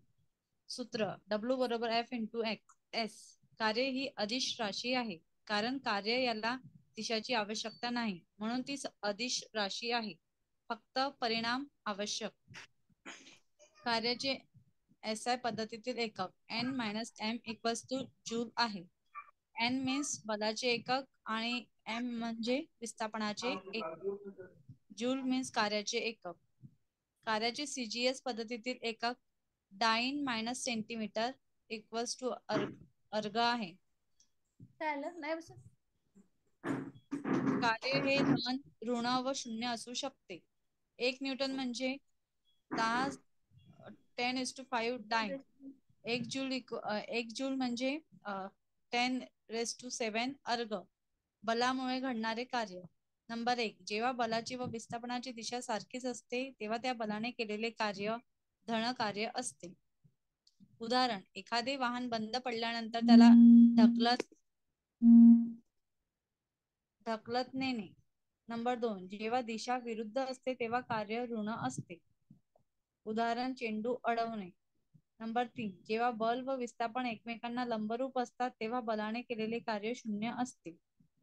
सूत्र डब्ल्यू बरोबर एफ इंटू एक्स एस कार्य ही अदिश राशी आहे कारण कार्य याला दिशाची आवश्यकता नाही म्हणून ती अदिश राशी आहे फक्त परिणाम आवश्यक कार्याचे एस आय पद्धतीतील एकक N minus M equals to joule आहे एन मीन्स बलाचे एकक आणि एम म्हणजे विस्थापनाचे एकक जूल मीन्स कार्याचे एकक कार्याचे सीजीएस पद्धतीतील एकक dyne minus centimetre equals to erg आहे कार्य हे धन ऋण व शून्य असू शकते एक न्यूटन म्हणजे दहा ten is to five dyne एक जूल एक जूल म्हणजे ten raise to seven erg बलामुळे घडणारे कार्य नंबर एक जेव्हा बलाची व विस्थापनाची दिशा सारखीच असते तेव्हा त्या बलाने केलेले कार्य धन कार्य असते उदाहरण एखादे वाहन बंद पडल्यानंतर त्याला ढकलत ढकलत नेणे नंबर दोन जेव्हा दिशा विरुद्ध असते तेव्हा कार्य ऋण असते उदाहरण चेंडू अडवणे नंबर तीन जेव्हा बल व विस्थापन एकमेकांना लंबरूप असतात तेव्हा बलाने केलेले कार्य शून्य असते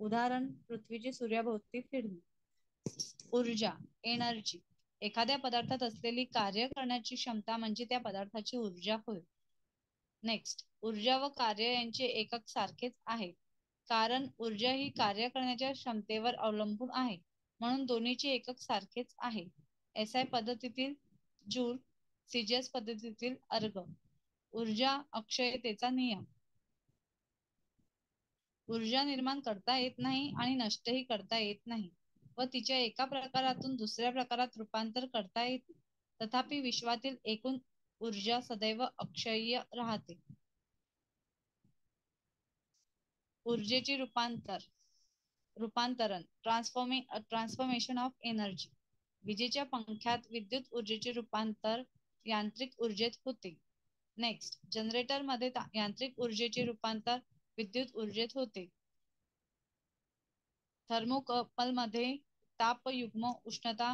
उदाहरण पृथ्वीची सूर्याभोवती फिरणे ऊर्जा एनर्जी एखाद्या पदार्थात असलेली कार्य करण्याची क्षमता म्हणजे त्या पदार्थाची ऊर्जा होय नेक्स्ट ऊर्जा व कार्य यांचे एकक सारखेच आहे कारण ऊर्जा ही कार्य करण्याच्या क्षमतेवर अवलंबून आहे म्हणून दोन्हीचे एकक सारखेच आहे एसआय पद्धतीतील जूल सीजीएस पद्धतीतील अर्ग ऊर्जा अक्षयतेचा नियम ऊर्जा निर्माण करता येत नाही आणि नष्टही करता येत नाही व तिच्या एका प्रकारातून दुसऱ्या प्रकारात रूपांतर करता येते तथापि विश्वातील एकूण ऊर्जा सदैव अक्षय्य राहते ऊर्जेचे रूपांतर रूपांतरण ट्रान्सफॉर्मे ट्रान्सफॉर्मेशन ऑफ एनर्जी विजेच्या पंख्यात विद्युत ऊर्जेचे रूपांतर यांत्रिक ऊर्जेत होते नेक्स्ट जनरेटर मध्ये यांत्रिक ऊर्जेचे रूपांतर विद्युत ऊर्जेत होते थर्मोकपल मध्ये ताप युग्म उष्णता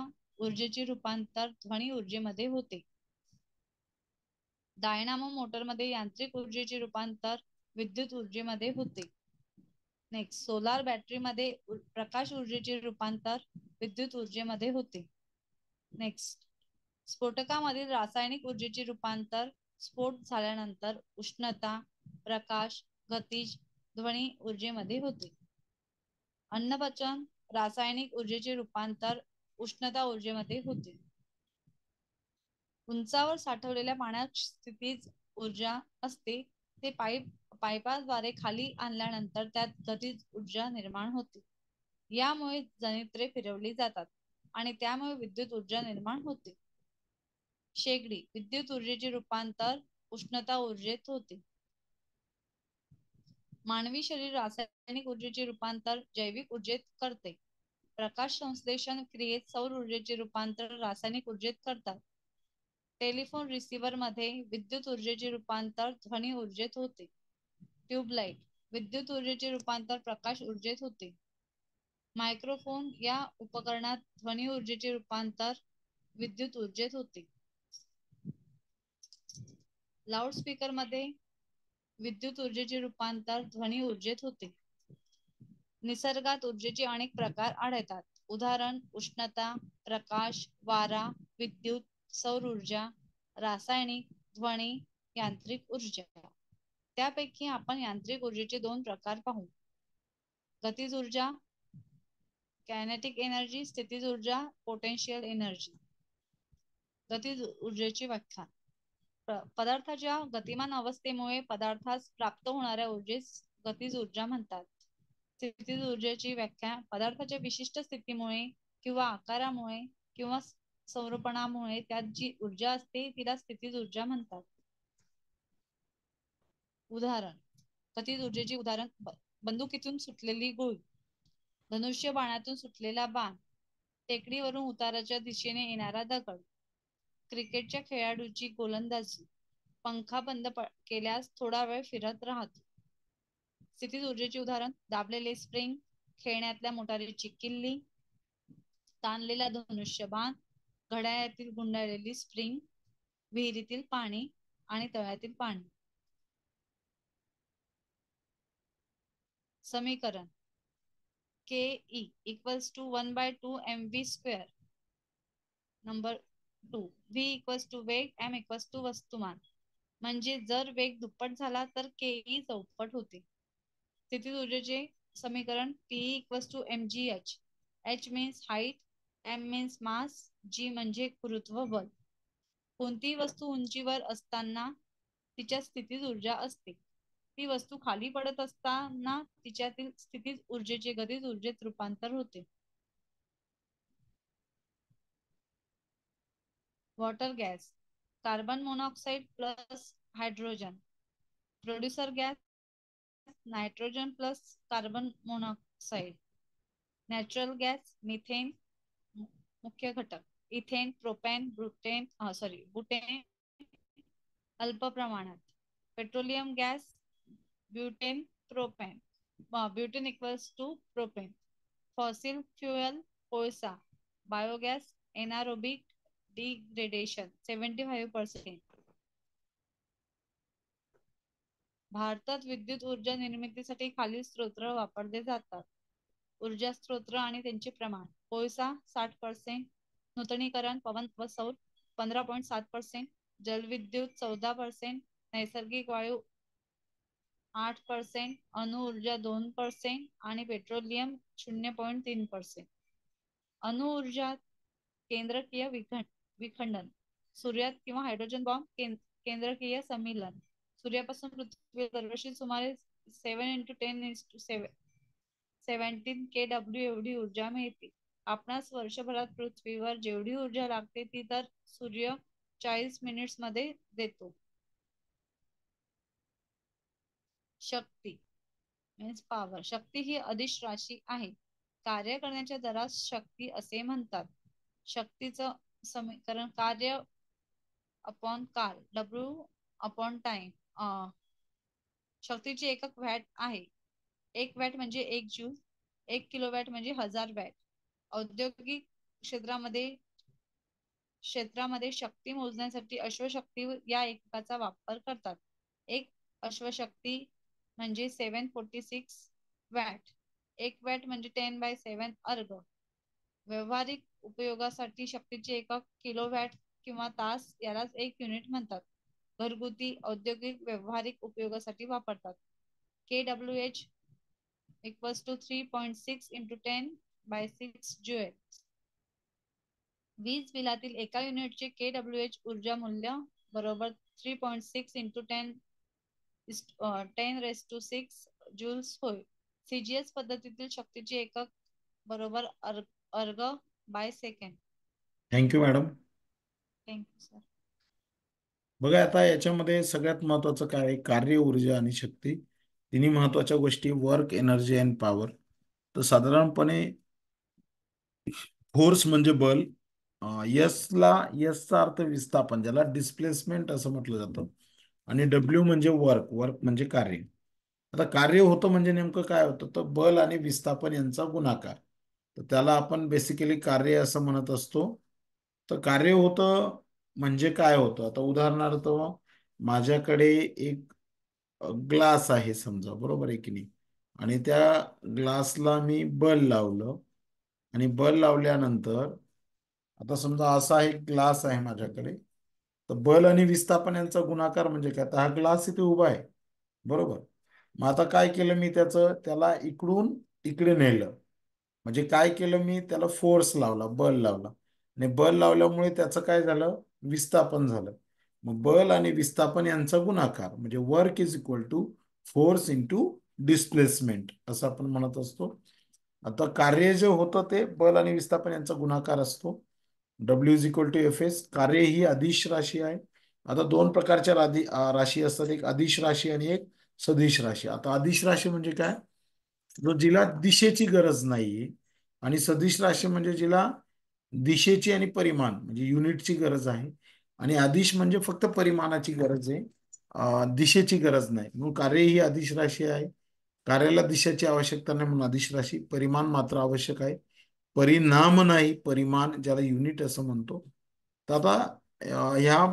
ऊर्जेचे रूपांतर ध्वनी ऊर्जेमध्ये होते डायनामो मोटर मध्ये यांत्रिक ऊर्जेचे रूपांतर विद्युत ऊर्जेमध्ये होते नेक्स्ट सोलार बॅटरी मध्ये प्रकाश ऊर्जेचे रूपांतर विद्युत ऊर्जेमध्ये होते नेक्स्ट स्फोटकामधील रासायनिक ऊर्जेचे रूपांतर स्फोट झाल्यानंतर उष्णता प्रकाश गतीज ध्वनी ऊर्जेमध्ये होते अन्नपचन रासायनिक ऊर्जेचे रूपांतर उष्णता ऊर्जेमध्ये होते उंचावर साठवलेल्या पाण्यात स्थितीच ऊर्जा असते ते पाईप पाईपाद्वारे खाली आणल्यानंतर त्यात गतीज ऊर्जा निर्माण होते यामुळे जनित्रे फिरवली जातात आणि त्यामुळे विद्युत ऊर्जा निर्माण होते शेगडी विद्युत ऊर्जेचे रूपांतर उष्णता ऊर्जेत होते मानवी शरीर रासायनिक ऊर्जेचे रूपांतर जैविक ऊर्जेत करते प्रकाश संश्लेषण क्रियेत सौर ऊर्जेचे रूपांतर रासायनिक ऊर्जेत करतात टेलिफोन रिसिव्हर मध्ये विद्युत ऊर्जेचे रूपांतर ध्वनी ऊर्जेत होते ट्यूबलाइट विद्युत ऊर्जेचे रूपांतर प्रकाश ऊर्जेत होते मायक्रोफोन या उपकरणात ध्वनी ऊर्जेचे रूपांतर विद्युत ऊर्जेत होते लाऊडस्पीकर मध्ये विद्युत ऊर्जेचे रूपांतर ध्वनी ऊर्जेत होते निसर्गात ऊर्जेचे अनेक प्रकार आढळतात उदाहरण उष्णता प्रकाश वारा विद्युत सौर ऊर्जा रासायनिक ध्वनी यांत्रिक ऊर्जा त्यापैकी आपण यांत्रिक ऊर्जेचे दोन प्रकार पाहू गतिज ऊर्जा कायनेटिक एनर्जी स्थितीज ऊर्जा पोटेन्शियल एनर्जी गतीज ऊर्जेची व्याख्या पदार्थाच्या गतिमान अवस्थेमुळे पदार्थास प्राप्त होणाऱ्या ऊर्जेस गतीज ऊर्जा म्हणतात स्थितीज ऊर्जेची व्याख्या पदार्थाच्या विशिष्ट स्थितीमुळे किंवा आकारामुळे किंवा संरूपणामुळे त्यात जी ऊर्जा असते तिला स्थितीज ऊर्जा म्हणतात उदाहरण गतीज ऊर्जेची उदाहरण बंदुकीतून सुटलेली गोळी धनुष्य बाणातून सुटलेला बाण टेकडीवरून उताराच्या दिशेने येणारा दगड क्रिकेटच्या खेळाडूची गोलंदाजी पंखा बंद केल्यास थोडा वेळ फिरत राहतो स्थितीत ऊर्जेचे उदाहरण दाबलेले स्प्रिंग खेळण्यातल्या मोटारीची किल्ली ताणलेला बाण घड्याळातील गुंडाळलेली स्प्रिंग विहिरीतील पाणी आणि तळ्यातील पाणी समीकरण K E equals to one by two M V square number two V equals to वेग एम इक्वल्स टू वस्तुमान म्हणजे जर वेग दुप्पट झाला तर के ई e चौपट होते स्थितीत ऊर्जेचे समीकरण P equals to M G H H means height M means mass G म्हणजे गुरुत्व बल कोणतीही वस्तू उंचीवर असताना तिच्या स्थितीत ऊर्जा असते ती वस्तू खाली पडत असताना तिच्यातील स्थितीत ऊर्जेचे गतीत ऊर्जेत रूपांतर होते water gas carbon monoxide plus hydrogen producer gas nitrogen plus carbon monoxide natural gas methane मुख्य घटक ethane propane butane sorry butane अल्प प्रमाणात petroleum gas propane butane butane to propane fossil fuel कोळसा biogas anaerobic degradation anaerobic five percent भारतात विद्युत ऊर्जा निर्मितीसाठी खालील स्त्रोत्र वापरले जातात ऊर्जा स्त्रोत आणि त्यांचे प्रमाण कोळसा साठ पर्सेंट नूतनीकरण पवन व सौर पंधरा पॉईंट सात पर्सेंट जलविद्युत चौदा पर्सेंट नैसर्गिक वायू आठ पर्सेंट अणुऊर्जा दोन पर्सेंट आणि पेट्रोलियम शून्य पॉईंट तीन पर्सेंट ऊर्जा केंद्रकीय विखंडन सूर्यात किंवा हायड्रोजन बॉम्ब केंद्रकीय संमिलन सूर्यापासून पृथ्वी दरवर्षी सुमारे seven into ten into seven K W एवढी ऊर्जा मिळते आपणास वर्षभरात पृथ्वीवर जेवढी ऊर्जा लागते ती तर सूर्य चाळीस मिनिट्स मध्ये देतो शक्ती मीन्स पॉवर शक्ती ही अधिश राशी आहे कार्य करण्याच्या दरात शक्ती असे म्हणतात शक्तीचं समीकरण कार्य अपॉन काल डब्ल्यू अपॉन टाइम शक्तीची एकक वॅट आहे एक वॅट म्हणजे एक ज्यूस एक किलो वॅट म्हणजे हजार वॅट औद्योगिक क्षेत्रामध्ये क्षेत्रामध्ये शक्ती मोजण्यासाठी अश्वशक्ती या एककाचा वापर करतात एक अश्वशक्ती म्हणजे सेवन फोर्टी सिक्स वॅट एक वॅट म्हणजे टेन बाय सेवन अर्ग व्यावहारिक उपयोगासाठी शक्तीचे एकक किलो वॅट किंवा तास याला एक युनिट म्हणतात घरगुती औद्योगिक व्यावहारिक उपयोगासाठी वापरतात K W H equals to three point six into ten by six joule वीज बिलातील एका युनिटचे के डब्ल्यू एच ऊर्जा मूल्य बरोबर three point six into ten ten raise to six joules होय सीजीएस पद्धतीतील शक्तीची एकक बरोबर erg by second thank you madam thank you sir बघा आता याच्यामध्ये सगळ्यात महत्वाचं काय आहे कार्य ऊर्जा आणि शक्ती तिन्ही महत्वाच्या गोष्टी वर्क एनर्जी अँड पॉवर तर साधारणपणे फोर्स म्हणजे बल यसला यसचा अर्थ विस्थापन ज्याला डिस्प्लेसमेंट असं म्हटलं जातं आणि डब्ल्यू म्हणजे वर्क वर्क म्हणजे कार्य आता कार्य होतं म्हणजे नेमकं काय होतं तर बल आणि विस्थापन यांचा गुणाकार तर त्याला आपण बेसिकली कार्य असं म्हणत असतो तर कार्य होतं म्हणजे काय होतं आता उदाहरणार्थ माझ्याकडे एक ग्लास आहे समजा बरोबर आहे की नाही आणि त्या ग्लासला मी बल लावलं आणि बल लावल्यानंतर आता समजा असा एक ग्लास आहे माझ्याकडे तर बल आणि विस्थापन यांचा गुणाकार म्हणजे काय तर हा ग्लास इथे उभा आहे बरोबर मग आता काय केलं मी त्याचं त्याला इकडून इकडे नेलं म्हणजे काय केलं मी त्याला फोर्स लावला बल लावला आणि बल लावल्यामुळे त्याचं काय झालं विस्थापन झालं मग बल आणि विस्थापन यांचा गुणाकार म्हणजे work is equal to force into displacement असं आपण म्हणत असतो आता कार्य जे होतं ते बल आणि विस्थापन यांचा गुणाकार असतो W is equal to F S कार्य ही अधिश राशी आहे आता दोन प्रकारच्या राधी राशी असतात एक अधिश राशी आणि एक सदिश राशी आता अधिश राशी म्हणजे काय जो जिला दिशेची गरज नाही आणि सदिश राशी म्हणजे जिला दिशेची आणि परिमाण म्हणजे युनिटची गरज आहे आणि आदिश म्हणजे फक्त परिमाणाची गरज आहे दिशेची गरज नाही म्हणून कार्य ही आदिश राशी आहे कार्याला दिशेची आवश्यकता नाही म्हणून आदिश राशी परिमाण मात्र आवश्यक आहे परिणाम नाही परिमाण ज्याला युनिट असं म्हणतो तर आता ह्या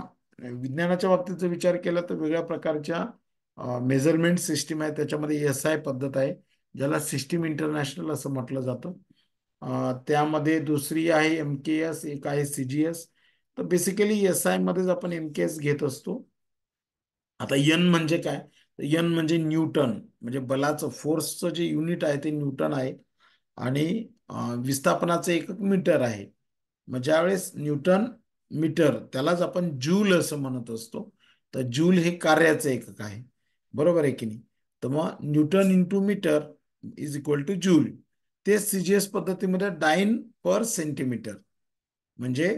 विज्ञानाच्या बाबतीत जर विचार केला तर वेगळ्या प्रकारच्या मेजरमेंट सिस्टीम आहे त्याच्यामध्ये एस आय पद्धत आहे ज्याला सिस्टीम इंटरनॅशनल असं म्हटलं जातं त्यामध्ये दुसरी आहे एम के एस एक आहे सी जी एस तर बेसिकली एस आय मध्येच आपण एम के एस घेत असतो आता यन म्हणजे काय यन म्हणजे न्यूटन म्हणजे बलाचं फोर्सचं जे युनिट आहे ते न्यूटन आहे आणि विस्थापनाचं एकक मीटर आहे मग ज्यावेळेस न्यूटन मीटर त्यालाच आपण जूल असं म्हणत असतो तर जूल हे कार्याचं एकक आहे बरोबर आहे की नाही तर मग newton into metre is equal to joule ते सीजीएस पद्धतीमध्ये डाईन पर सेंटीमीटर म्हणजे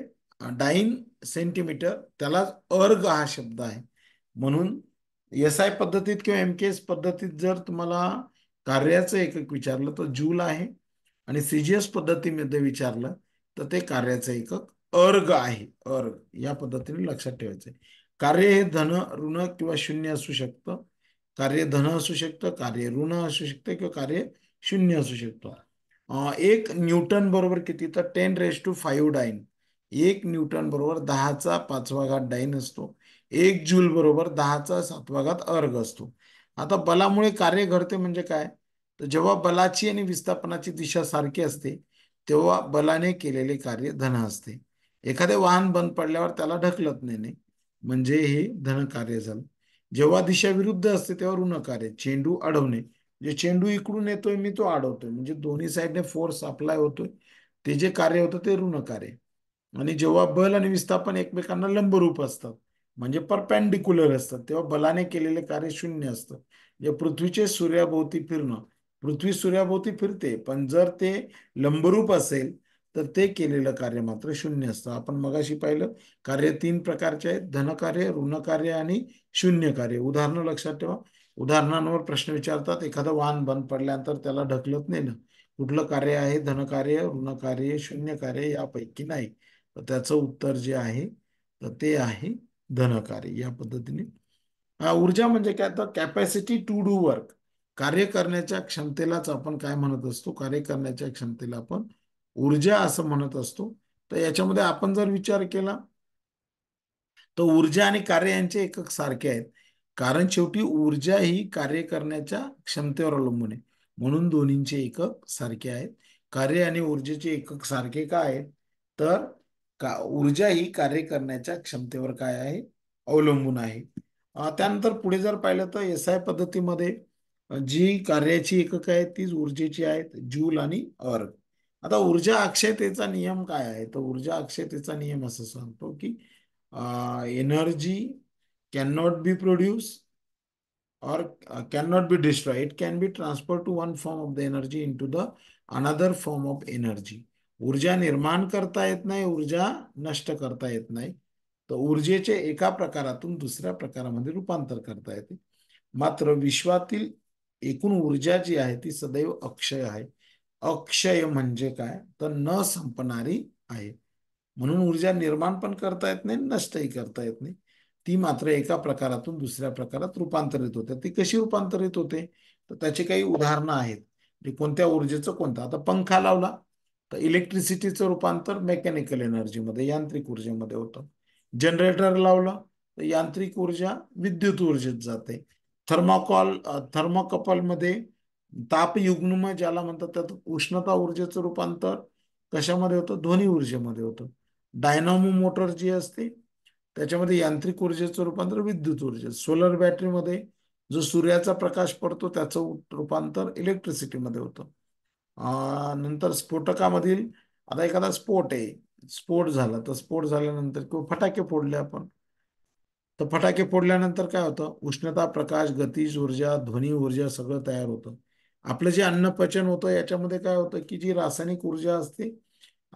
डाईन सेंटीमीटर त्यालाच अर्ग हा शब्द आहे म्हणून एस आय पद्धतीत किंवा एम के एस पद्धतीत जर तुम्हाला कार्याचं एकक विचारलं तर जूल आहे आणि सीजीएस पद्धतीमध्ये विचारलं तर ते कार्याचं एकक अर्ग आहे अर्ग या पद्धतीने लक्षात ठेवायचं आहे कार्य हे धन ऋण किंवा शून्य असू शकतं कार्य धन असू शकतं कार्य ऋण असू शकतं किंवा कार्य शून्य असू शकतो एक न्यूटन बरोबर किती तर ten raise to five dyne एक न्यूटन बरोबर दहाचा पाचवा घात डाईन असतो एक जूल बरोबर दहाचा सातवा घात अर्ग असतो आता बलामुळे कार्य घडते म्हणजे काय तर जेव्हा बलाची आणि विस्थापनाची दिशा सारखी असते तेव्हा बलाने केलेले कार्य धन असते एखादे वाहन बंद पडल्यावर त्याला ढकलत नेणे म्हणजे हे धन कार्य झालं जेव्हा दिशा विरुद्ध असते तेव्हा ऋण कार्य चेंडू अडवणे जे चेंडू इकडून येतोय मी तो अडवतोय म्हणजे दोन्ही साईडने फोर्स अप्लाय होतोय ते जे कार्य होतं ते ऋण कार्य आणि जेव्हा बल आणि विस्थापन एकमेकांना लंबरूप असतात म्हणजे परपॅन्डिक्युलर असतात तेव्हा बलाने केलेले कार्य शून्य असतं जे म्हणजे पृथ्वीचे सूर्याभोवती फिरणं पृथ्वी सूर्याभोवती फिरते पण जर ते लंबरूप असेल तर ते केलेलं कार्य मात्र शून्य असतं आपण मगाशी पाहिलं कार्य तीन प्रकारचे आहेत धनकार्य ऋणकार्य आणि शून्य कार्य उदाहरणं लक्षात ठेवा उदाहरणांवर प्रश्न विचारतात एखादं वाहन बंद पडल्यानंतर त्याला ढकलत नाही ना कुठलं कार्य आहे धनकार्य ऋणकार्य शून्य कार्य यापैकी नाही तर त्याचं उत्तर जे आहे तर ते आहे धनकार्य या पद्धतीने ऊर्जा म्हणजे काय तर कॅपॅसिटी टू डू वर्क कार्य करण्याच्या क्षमतेलाच आपण काय म्हणत असतो कार्य करण्याच्या क्षमतेला आपण ऊर्जा असं म्हणत असतो तर याच्यामध्ये आपण जर विचार केला तर ऊर्जा आणि कार्य यांचे एकक सारखे आहेत कारण शेवटी ऊर्जा ही कार्य करण्याच्या क्षमतेवर अवलंबून आहे म्हणून दोन्हींचे एकक सारखे आहेत कार्य आणि ऊर्जेचे एकक सारखे काय आहेत तर का ऊर्जा ही कार्य करण्याच्या क्षमतेवर काय आहे अवलंबून आहे त्यानंतर पुढे जर पाहिलं तर एस आय पद्धतीमध्ये जी कार्याची एकक आहे तीच ऊर्जेची आहेत जूल आणि अर्ग आता ऊर्जा अक्षयतेचा नियम काय आहे तर ऊर्जा अक्षयतेचा नियम असं सांगतो की energy can not be produce can not be destroy it can be transfer to one form of the energy into the another form of energy ऊर्जा निर्माण करता येत नाही ऊर्जा नष्ट करता येत नाही तर ऊर्जेचे एका प्रकारातून दुसऱ्या प्रकारामध्ये रूपांतर करता येते मात्र विश्वातील एकूण ऊर्जा जी आहे ती सदैव अक्षय आहे अक्षय म्हणजे काय तर न संपणारी आहे म्हणून ऊर्जा निर्माण पण करता येत नाही नष्टही करता येत नाही ती मात्र एका प्रकारातून दुसऱ्या प्रकारात रूपांतरित होते ती कशी रूपांतरित होते तर त्याची काही उदाहरणं आहेत म्हणजे कोणत्या ऊर्जेचं कोणतं आता पंखा लावला तर इलेक्ट्रिसिटीचं रूपांतर मेकॅनिकल एनर्जीमध्ये यांत्रिक ऊर्जेमध्ये होतं जनरेटर लावलं तर यांत्रिक ऊर्जा विद्युत ऊर्जेत जाते थर्माकॉल थर्माकपॉलमध्ये तापयुग्म ज्याला म्हणतात त्यात उष्णता ऊर्जेचं रूपांतर कशामध्ये होतं ध्वनी ऊर्जेमध्ये होतं डायनामो मोटर जी असते त्याच्यामध्ये यांत्रिक ऊर्जेचं रूपांतर विद्युत ऊर्जेत सोलर बॅटरीमध्ये जो सूर्याचा प्रकाश पडतो त्याचं रूपांतर इलेक्ट्रिसिटीमध्ये होतं नंतर स्फोटकामधील आता एखादा स्फोट आहे स्फोट झाला तर स्फोट झाल्यानंतर किंवा फटाके फोडले आपण तर फटाके फोडल्यानंतर काय होतं उष्णता प्रकाश गतीज ऊर्जा ध्वनी ऊर्जा सगळं तयार होतं आपलं जे अन्न पचन होतं याच्यामध्ये काय होतं की जी रासायनिक ऊर्जा असते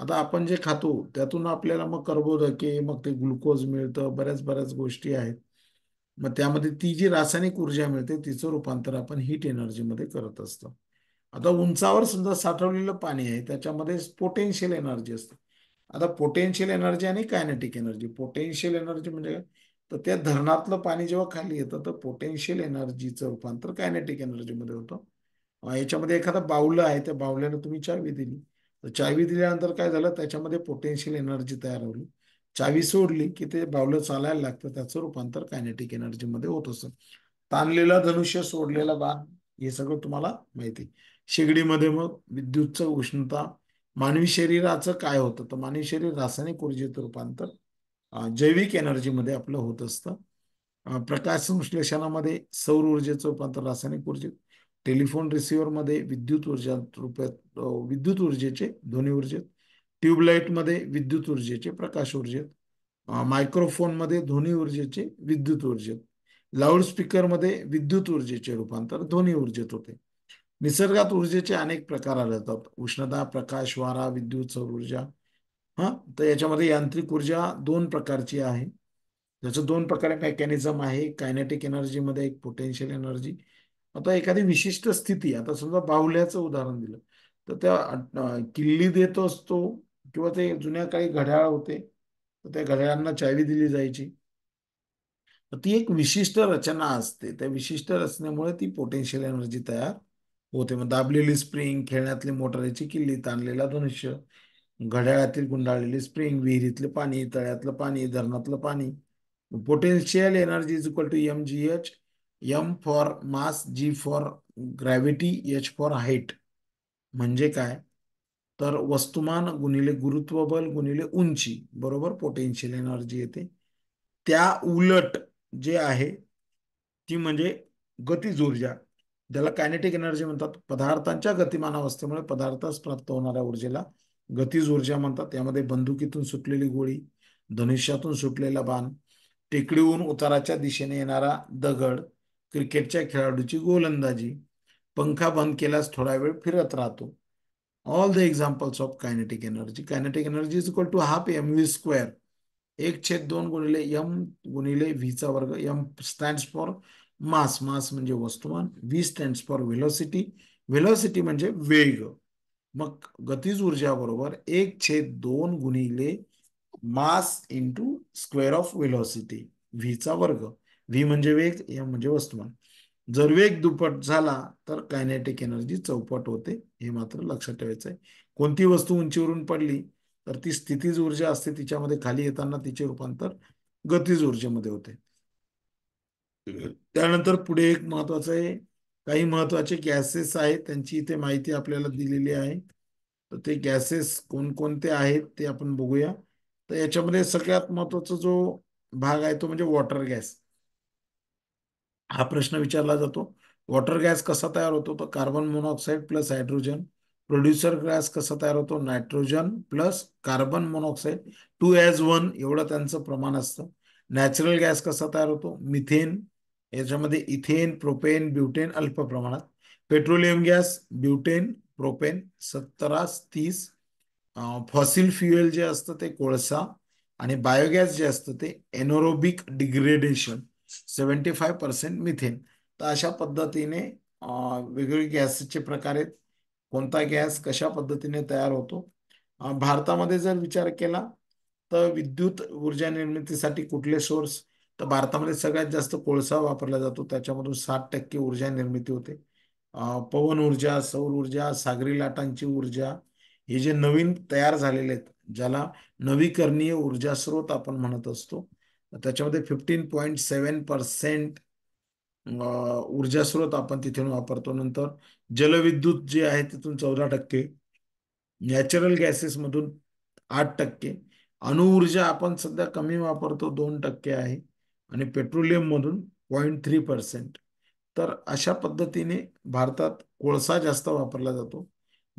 आता आपण जे खातो त्यातून आपल्याला मग कर्बोदके मग ते ग्लुकोज मिळतं बऱ्याच बऱ्याच गोष्टी आहेत मग त्यामध्ये ती जी रासायनिक ऊर्जा मिळते तिचं रूपांतर आपण हीट एनर्जीमध्ये करत असतो आता उंचावर सुद्धा साठवलेलं पाणी आहे त्याच्यामध्ये पोटेन्शियल एनर्जी असते आता पोटेन्शियल एनर्जी आणि कायनेटिक एनर्जी पोटेन्शियल एनर्जी म्हणजे काय तर त्या धरणातलं पाणी जेव्हा खाली येतं तर पोटेन्शियल एनर्जीचं रूपांतर कायनेटिक एनर्जीमध्ये होतं याच्यामध्ये एखादा बावलं आहे त्या बावल्यानं तुम्ही चावी दिली तर चावी दिल्यानंतर काय झालं त्याच्यामध्ये पोटेन्शियल एनर्जी तयार होली चावी सोडली की ते बावलं चालायला लागतं त्याचं रूपांतर कायनेटिक एनर्जीमध्ये होत असतं ताणलेला धनुष्य सोडलेला बाण हे सगळं तुम्हाला माहिती शेगडीमध्ये मग विद्युतचं उष्णता मानवी शरीराचं काय होतं तर मानवी शरीर रासायनिक ऊर्जेचं रूपांतर जैविक एनर्जीमध्ये आपलं होत असतं प्रकाश संश्लेषणामध्ये सौर ऊर्जेचं रूपांतर रासायनिक ऊर्जे टेलिफोन रिसिव्हरमध्ये विद्युत ऊर्जा रूपात विद्युत ऊर्जेचे ध्वनी ऊर्जेत ट्यूबलाईटमध्ये विद्युत ऊर्जेचे प्रकाश ऊर्जेत मायक्रोफोनमध्ये ध्वनी ऊर्जेचे विद्युत ऊर्जेत मध्ये विद्युत ऊर्जेचे रूपांतर ध्वनी ऊर्जेत होते निसर्गात ऊर्जेचे अनेक प्रकार आढळतात उष्णता प्रकाश वारा विद्युत सौर ऊर्जा हां तर याच्यामध्ये यांत्रिक ऊर्जा दोन प्रकारची आहे ज्याचं दोन प्रकारे मेकॅनिझम आहे कायनेटिक एनर्जीमध्ये एक पोटेन्शियल एनर्जी आता एखादी विशिष्ट स्थिती आता समजा बाहुल्याचं उदाहरण दिलं तर त्या किल्ली देत असतो किंवा ते जुन्या काही घड्याळ होते तर त्या घड्याळांना चावी दिली जायची ती एक विशिष्ट रचना असते त्या विशिष्ट रचनेमुळे ती पोटेन्शियल एनर्जी तयार होते मग दाबलेली स्प्रिंग खेळण्यातली मोटारीची किल्ली ताणलेला धनुष्य घड्याळातील गुंडाळलेले स्प्रिंग विहिरीतलं पाणी तळ्यातलं पाणी धरणातलं पाणी potential energy is equal to M G H M for mass G for gravity H for height म्हणजे काय तर वस्तुमान गुणिले गुरुत्व बल गुणिले उंची बरोबर पोटेन्शियल एनर्जी येते त्या उलट जे आहे ती म्हणजे गतीज ऊर्जा ज्याला कायनेटिक एनर्जी म्हणतात पदार्थांच्या गतिमानावस्थेमुळे अवस्थेमुळे प्राप्त होणाऱ्या ऊर्जेला गतीज ऊर्जा म्हणतात त्यामध्ये बंदुकीतून सुटलेली गोळी धनुष्यातून सुटलेला बाण टेकडीहून उताराच्या दिशेने येणारा दगड क्रिकेटच्या खेळाडूची गोलंदाजी पंखा बंद केल्यास थोडा वेळ फिरत राहतो all the examples of kinetic energy kinetic energy is equal to half M V square एक छेद दोन गुणिले यम गुणिले व्हीचा वर्ग M stands for mass mass म्हणजे वस्तुमान V stands for velocity velocity म्हणजे वेग मग गतिज ऊर्जा बरोबर एक छेद दोन गुणिले mass into square of velocity व्हीचा वर्ग व्ही म्हणजे वेग एम म्हणजे वस्तुमान जर वेग दुप्पट झाला तर कायनेटिक एनर्जी चौपट होते हे मात्र लक्षात ठेवायचं आहे कोणती वस्तू उंचीवरून पडली तर ती स्थितीज ऊर्जा असते तिच्यामध्ये खाली येताना तिचे रूपांतर गतिज ऊर्जेमध्ये होते त्यानंतर पुढे एक महत्वाचं आहे काही महत्वाचे गॅसेस आहेत त्यांची इथे माहिती आपल्याला दिलेली आहे तर ते गॅसेस कोणकोणते आहेत ते आपण बघूया तर याच्यामध्ये सगळ्यात महत्वाचा जो भाग आहे तो म्हणजे वॉटर गॅस हा प्रश्न विचारला जातो वॉटर गॅस कसा तयार होतो तर carbon monoxide plus hydrogen producer gas कसा तयार होतो nitrogen plus carbon monoxide two as one एवढं त्यांचं प्रमाण असतं नॅचरल गॅस कसा तयार होतो मिथेन याच्यामध्ये इथेन प्रोपेन ब्युटेन अल्प प्रमाणात पेट्रोलियम गॅस ब्युटेन प्रोपेन सत्तरास तीस फॉसिल फ्युएल जे असतं ते कोळसा आणि बायोगॅस जे असतं ते anaerobic degradation seventy five percent methane तर अशा पद्धतीने वेगवेगळे गॅसचे प्रकार आहेत कोणता गॅस कशा पद्धतीने तयार होतो भारतामध्ये जर विचार केला तर विद्युत ऊर्जा निर्मितीसाठी कुठले सोर्स तर भारतामध्ये सगळ्यात जास्त कोळसा वापरला जातो त्याच्यामधून साठ टक्के ऊर्जा निर्मिती होते पवन ऊर्जा सौर ऊर्जा सागरी लाटांची ऊर्जा हे जे नवीन तयार झालेले आहेत ज्याला नवीकरणीय ऊर्जा स्रोत आपण म्हणत असतो त्याच्यामध्ये फिफ्टीन पॉईंट सेवन पर्सेंट ऊर्जा स्रोत आपण तिथून वापरतो नंतर जलविद्युत जे आहे तिथून चौदा टक्के नॅचरल गॅसेसमधून आठ टक्के अणुऊर्जा आपण सध्या कमी वापरतो दोन टक्के आहे आणि पेट्रोलियममधून पॉईंट थ्री पर्सेंट तर अशा पद्धतीने भारतात कोळसा जास्त वापरला जातो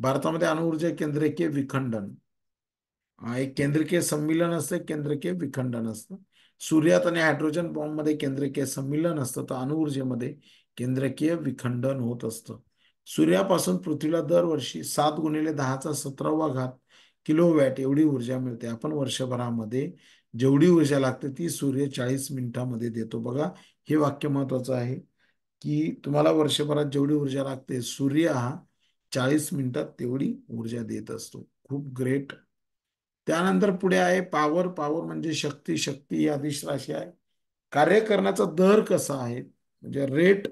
भारतामध्ये अणुऊर्जा केंद्रकीय विखंडन एक केंद्रकीय संमेलन असतं केंद्रकीय विखंडन असतं सूर्यात आणि हायड्रोजन बॉम्बमध्ये केंद्रकीय संमेलन असतं तर अणुऊर्जेमध्ये केंद्रकीय विखंडन होत असतं सूर्यापासून पृथ्वीला दरवर्षी सात गुणिले दहाचा सतरावा घात किलोवॅट एवढी ऊर्जा मिळते आपण वर्षभरामध्ये जेवढी ऊर्जा लागते ती सूर्य चाळीस मिनिटामध्ये देतो बघा हे वाक्य महत्वाचं आहे की तुम्हाला वर्षभरात जेवढी ऊर्जा लागते सूर्य हा चाळीस मिनिटात तेवढी ऊर्जा देत असतो खूप ग्रेट त्यानंतर पुढे आहे पॉवर पॉवर म्हणजे शक्ती शक्ती ही आदेश राशी आहे कार्य करण्याचा दर कसा आहे म्हणजे रेट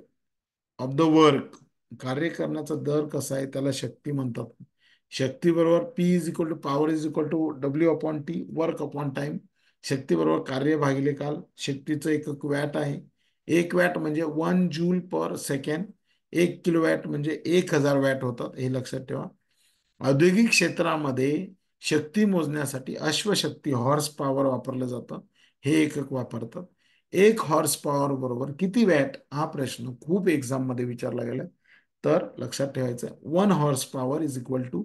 ऑफ द वर्क कार्य करण्याचा दर कसा आहे त्याला शक्ती म्हणतात शक्ती बरोबर P is equal to power is equal to W upon T work upon time शक्तीबरोबर कार्य भागिले काल शक्तीचं एक वॅट आहे एक वॅट म्हणजे वन जूल पर सेकंड एक किलो वॅट म्हणजे एक हजार वॅट होतात हे लक्षात ठेवा औद्योगिक क्षेत्रामध्ये शक्ती मोजण्यासाठी अश्वशक्ती हॉर्स पॉवर वापरलं जातं हे एकक वापरतात एक हॉर्स पॉवर बरोबर किती वॅट हा प्रश्न खूप एक्झाम मध्ये विचारला गेला तर लक्षात ठेवायचं one horse power is equal to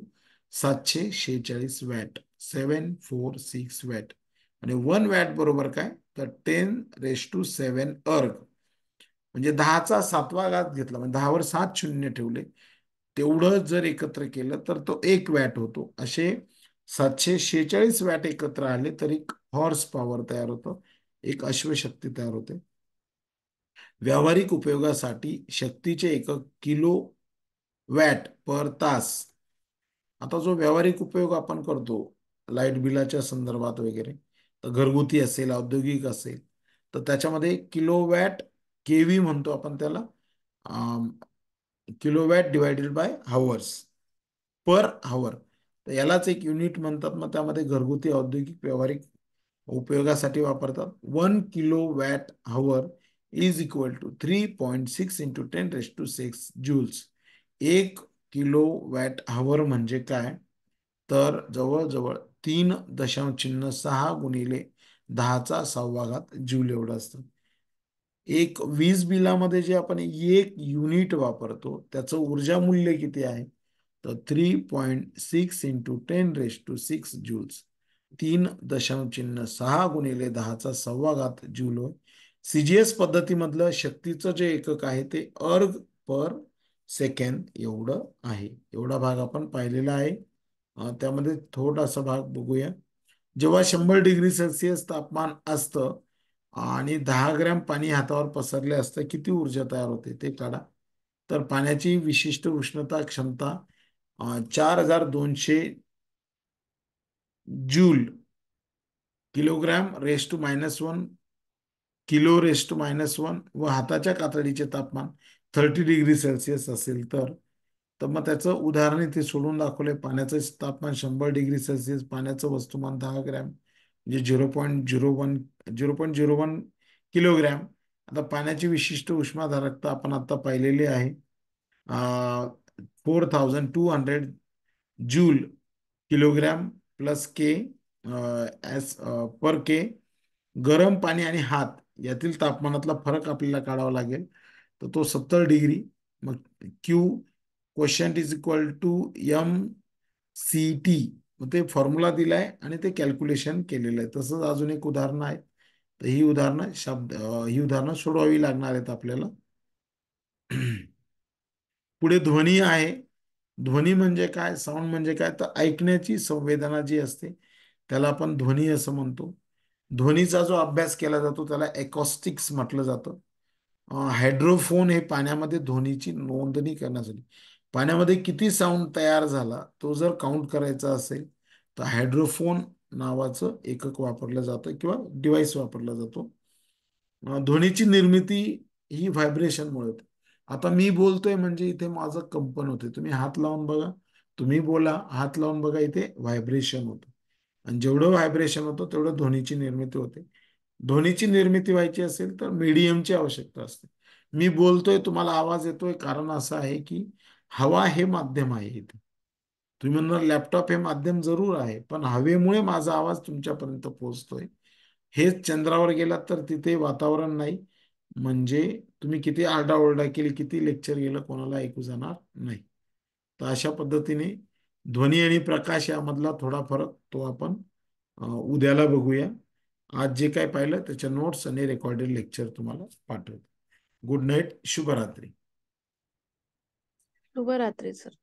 सातशे शेहेचाळीस watt seven four six watt आणि वन वॅट बरोबर काय तर टेन रेश टू सेवन अर्ग म्हणजे दहाचा सातवा घात घेतला म्हणजे दहावर सात शून्य ठेवले तेवढं जर एकत्र केलं तर तो एक वॅट होतो असे सातशे शेहेचाळीस वॅट एकत्र आले तर एक हॉर्स पॉवर तयार होतं एक अश्वशक्ती तयार होते व्यावहारिक उपयोगासाठी शक्तीचे एक किलो वॅट पर तास आता जो व्यावहारिक उपयोग आपण करतो लाईट बिलाच्या संदर्भात वगैरे घरगुती असेल औद्योगिक असेल तर त्याच्यामध्ये किलोवॅट के म्हणतो आपण त्याला kilowatt divided by hours per hour तर यालाच एक युनिट म्हणतात मग त्यामध्ये घरगुती औद्योगिक व्यावहारिक उपयोगासाठी वापरतात one kilo watt hour is equal to three point six into ten raise to six joules एक किलो वॅट हावर म्हणजे काय तर जवळजवळ तीन दशांश चिन्ह सहा गुणिले दहाचा घात जूल एवढं असतं एक वीज बिलामध्ये जे आपण एक युनिट वापरतो त्याचं ऊर्जा मूल्य किती आहे तर three point six into ten raise to six joules तीन दशांश चिन्ह सहा गुणिले दहाचा घात जूल होय सीजीएस पद्धतीमधलं शक्तीचं जे एकक आहे ते अर्ग पर सेकंद एवढं आहे एवढा भाग आपण पाहिलेला आहे त्यामध्ये थोडासा भाग बघूया जेव्हा शंभर डिग्री सेल्सिअस तापमान असतं आणि दहा ग्रॅम पाणी हातावर पसरले असतं किती ऊर्जा तयार होते ते काढा तर पाण्याची विशिष्ट उष्णता क्षमता चार हजार दोनशे joule kilogram raise to minus one kilo raise to minus one व हाताच्या कातडीचे तापमान थर्टी डिग्री सेल्सिअस असेल तर तर मग त्याचं उदाहरण इथे सोडून दाखवले पाण्याचं तापमान शंभर डिग्री सेल्सिअस पाण्याचं वस्तुमान दहा ग्रॅम म्हणजे zero point zero one zero point zero one kilogram आता पाण्याची विशिष्ट उष्माधारकता आपण आता पाहिलेली आहे four thousand two hundred joule kilogram plus K S per K गरम पाणी आणि हात यातील तापमानातला फरक आपल्याला काढावा लागेल तर तो सत्तर डिग्री मग Q question is equal to M C T ते फॉर्म्युला दिलाय आणि ते कॅल्क्युलेशन केलेलं आहे तसंच अजून एक उदाहरण आहे तर ही उदाहरणं शब्द ही उदाहरणं सोडवावी लागणार आहेत आपल्याला पुढे ध्वनी आहे ध्वनी म्हणजे काय साऊंड म्हणजे काय तर ऐकण्याची संवेदना जी असते त्याला आपण ध्वनी असं म्हणतो ध्वनीचा जो अभ्यास केला जातो त्याला एकॉस्टिक्स म्हटलं जातं हायड्रोफोन हे पाण्यामध्ये ध्वनीची नोंदणी करण्यासाठी पाण्यामध्ये किती साऊंड तयार झाला तो जर काउंट करायचा असेल तर हायड्रोफोन नावाचं एकक वापरलं जातं किंवा डिव्हाइस वापरला जातो ध्वनीची निर्मिती ही व्हायब्रेशनमुळे होते आता मी बोलतोय म्हणजे इथे माझं कंपन होते तुम्ही हात लावून बघा तुम्ही बोला हात लावून बघा इथे व्हायब्रेशन होतं आणि जेवढं व्हायब्रेशन होतं तेवढं ध्वनीची निर्मिती होते ध्वनीची निर्मिती व्हायची असेल तर मीडियमची आवश्यकता असते मी बोलतोय तुम्हाला आवाज येतोय कारण असं आहे की हवा हे माध्यम आहे इथे तुम्ही म्हणणार लॅपटॉप हे माध्यम जरूर आहे पण हवेमुळे माझा आवाज तुमच्यापर्यंत पोहोचतोय हेच चंद्रावर गेलात तर तिथे वातावरण नाही म्हणजे तुम्ही किती आरडाओरडा केली किती लेक्चर गेलं कोणाला ऐकू जाणार नाही तर अशा पद्धतीने ध्वनी आणि प्रकाश यामधला थोडा फरक तो आपण उद्याला बघूया आज जे काय पाहिलं त्याच्या नोट्स आणि रेकॉर्डेड लेक्चर तुम्हाला पाठवतो गुड नाईट शुभरात्री Tu baratrizer.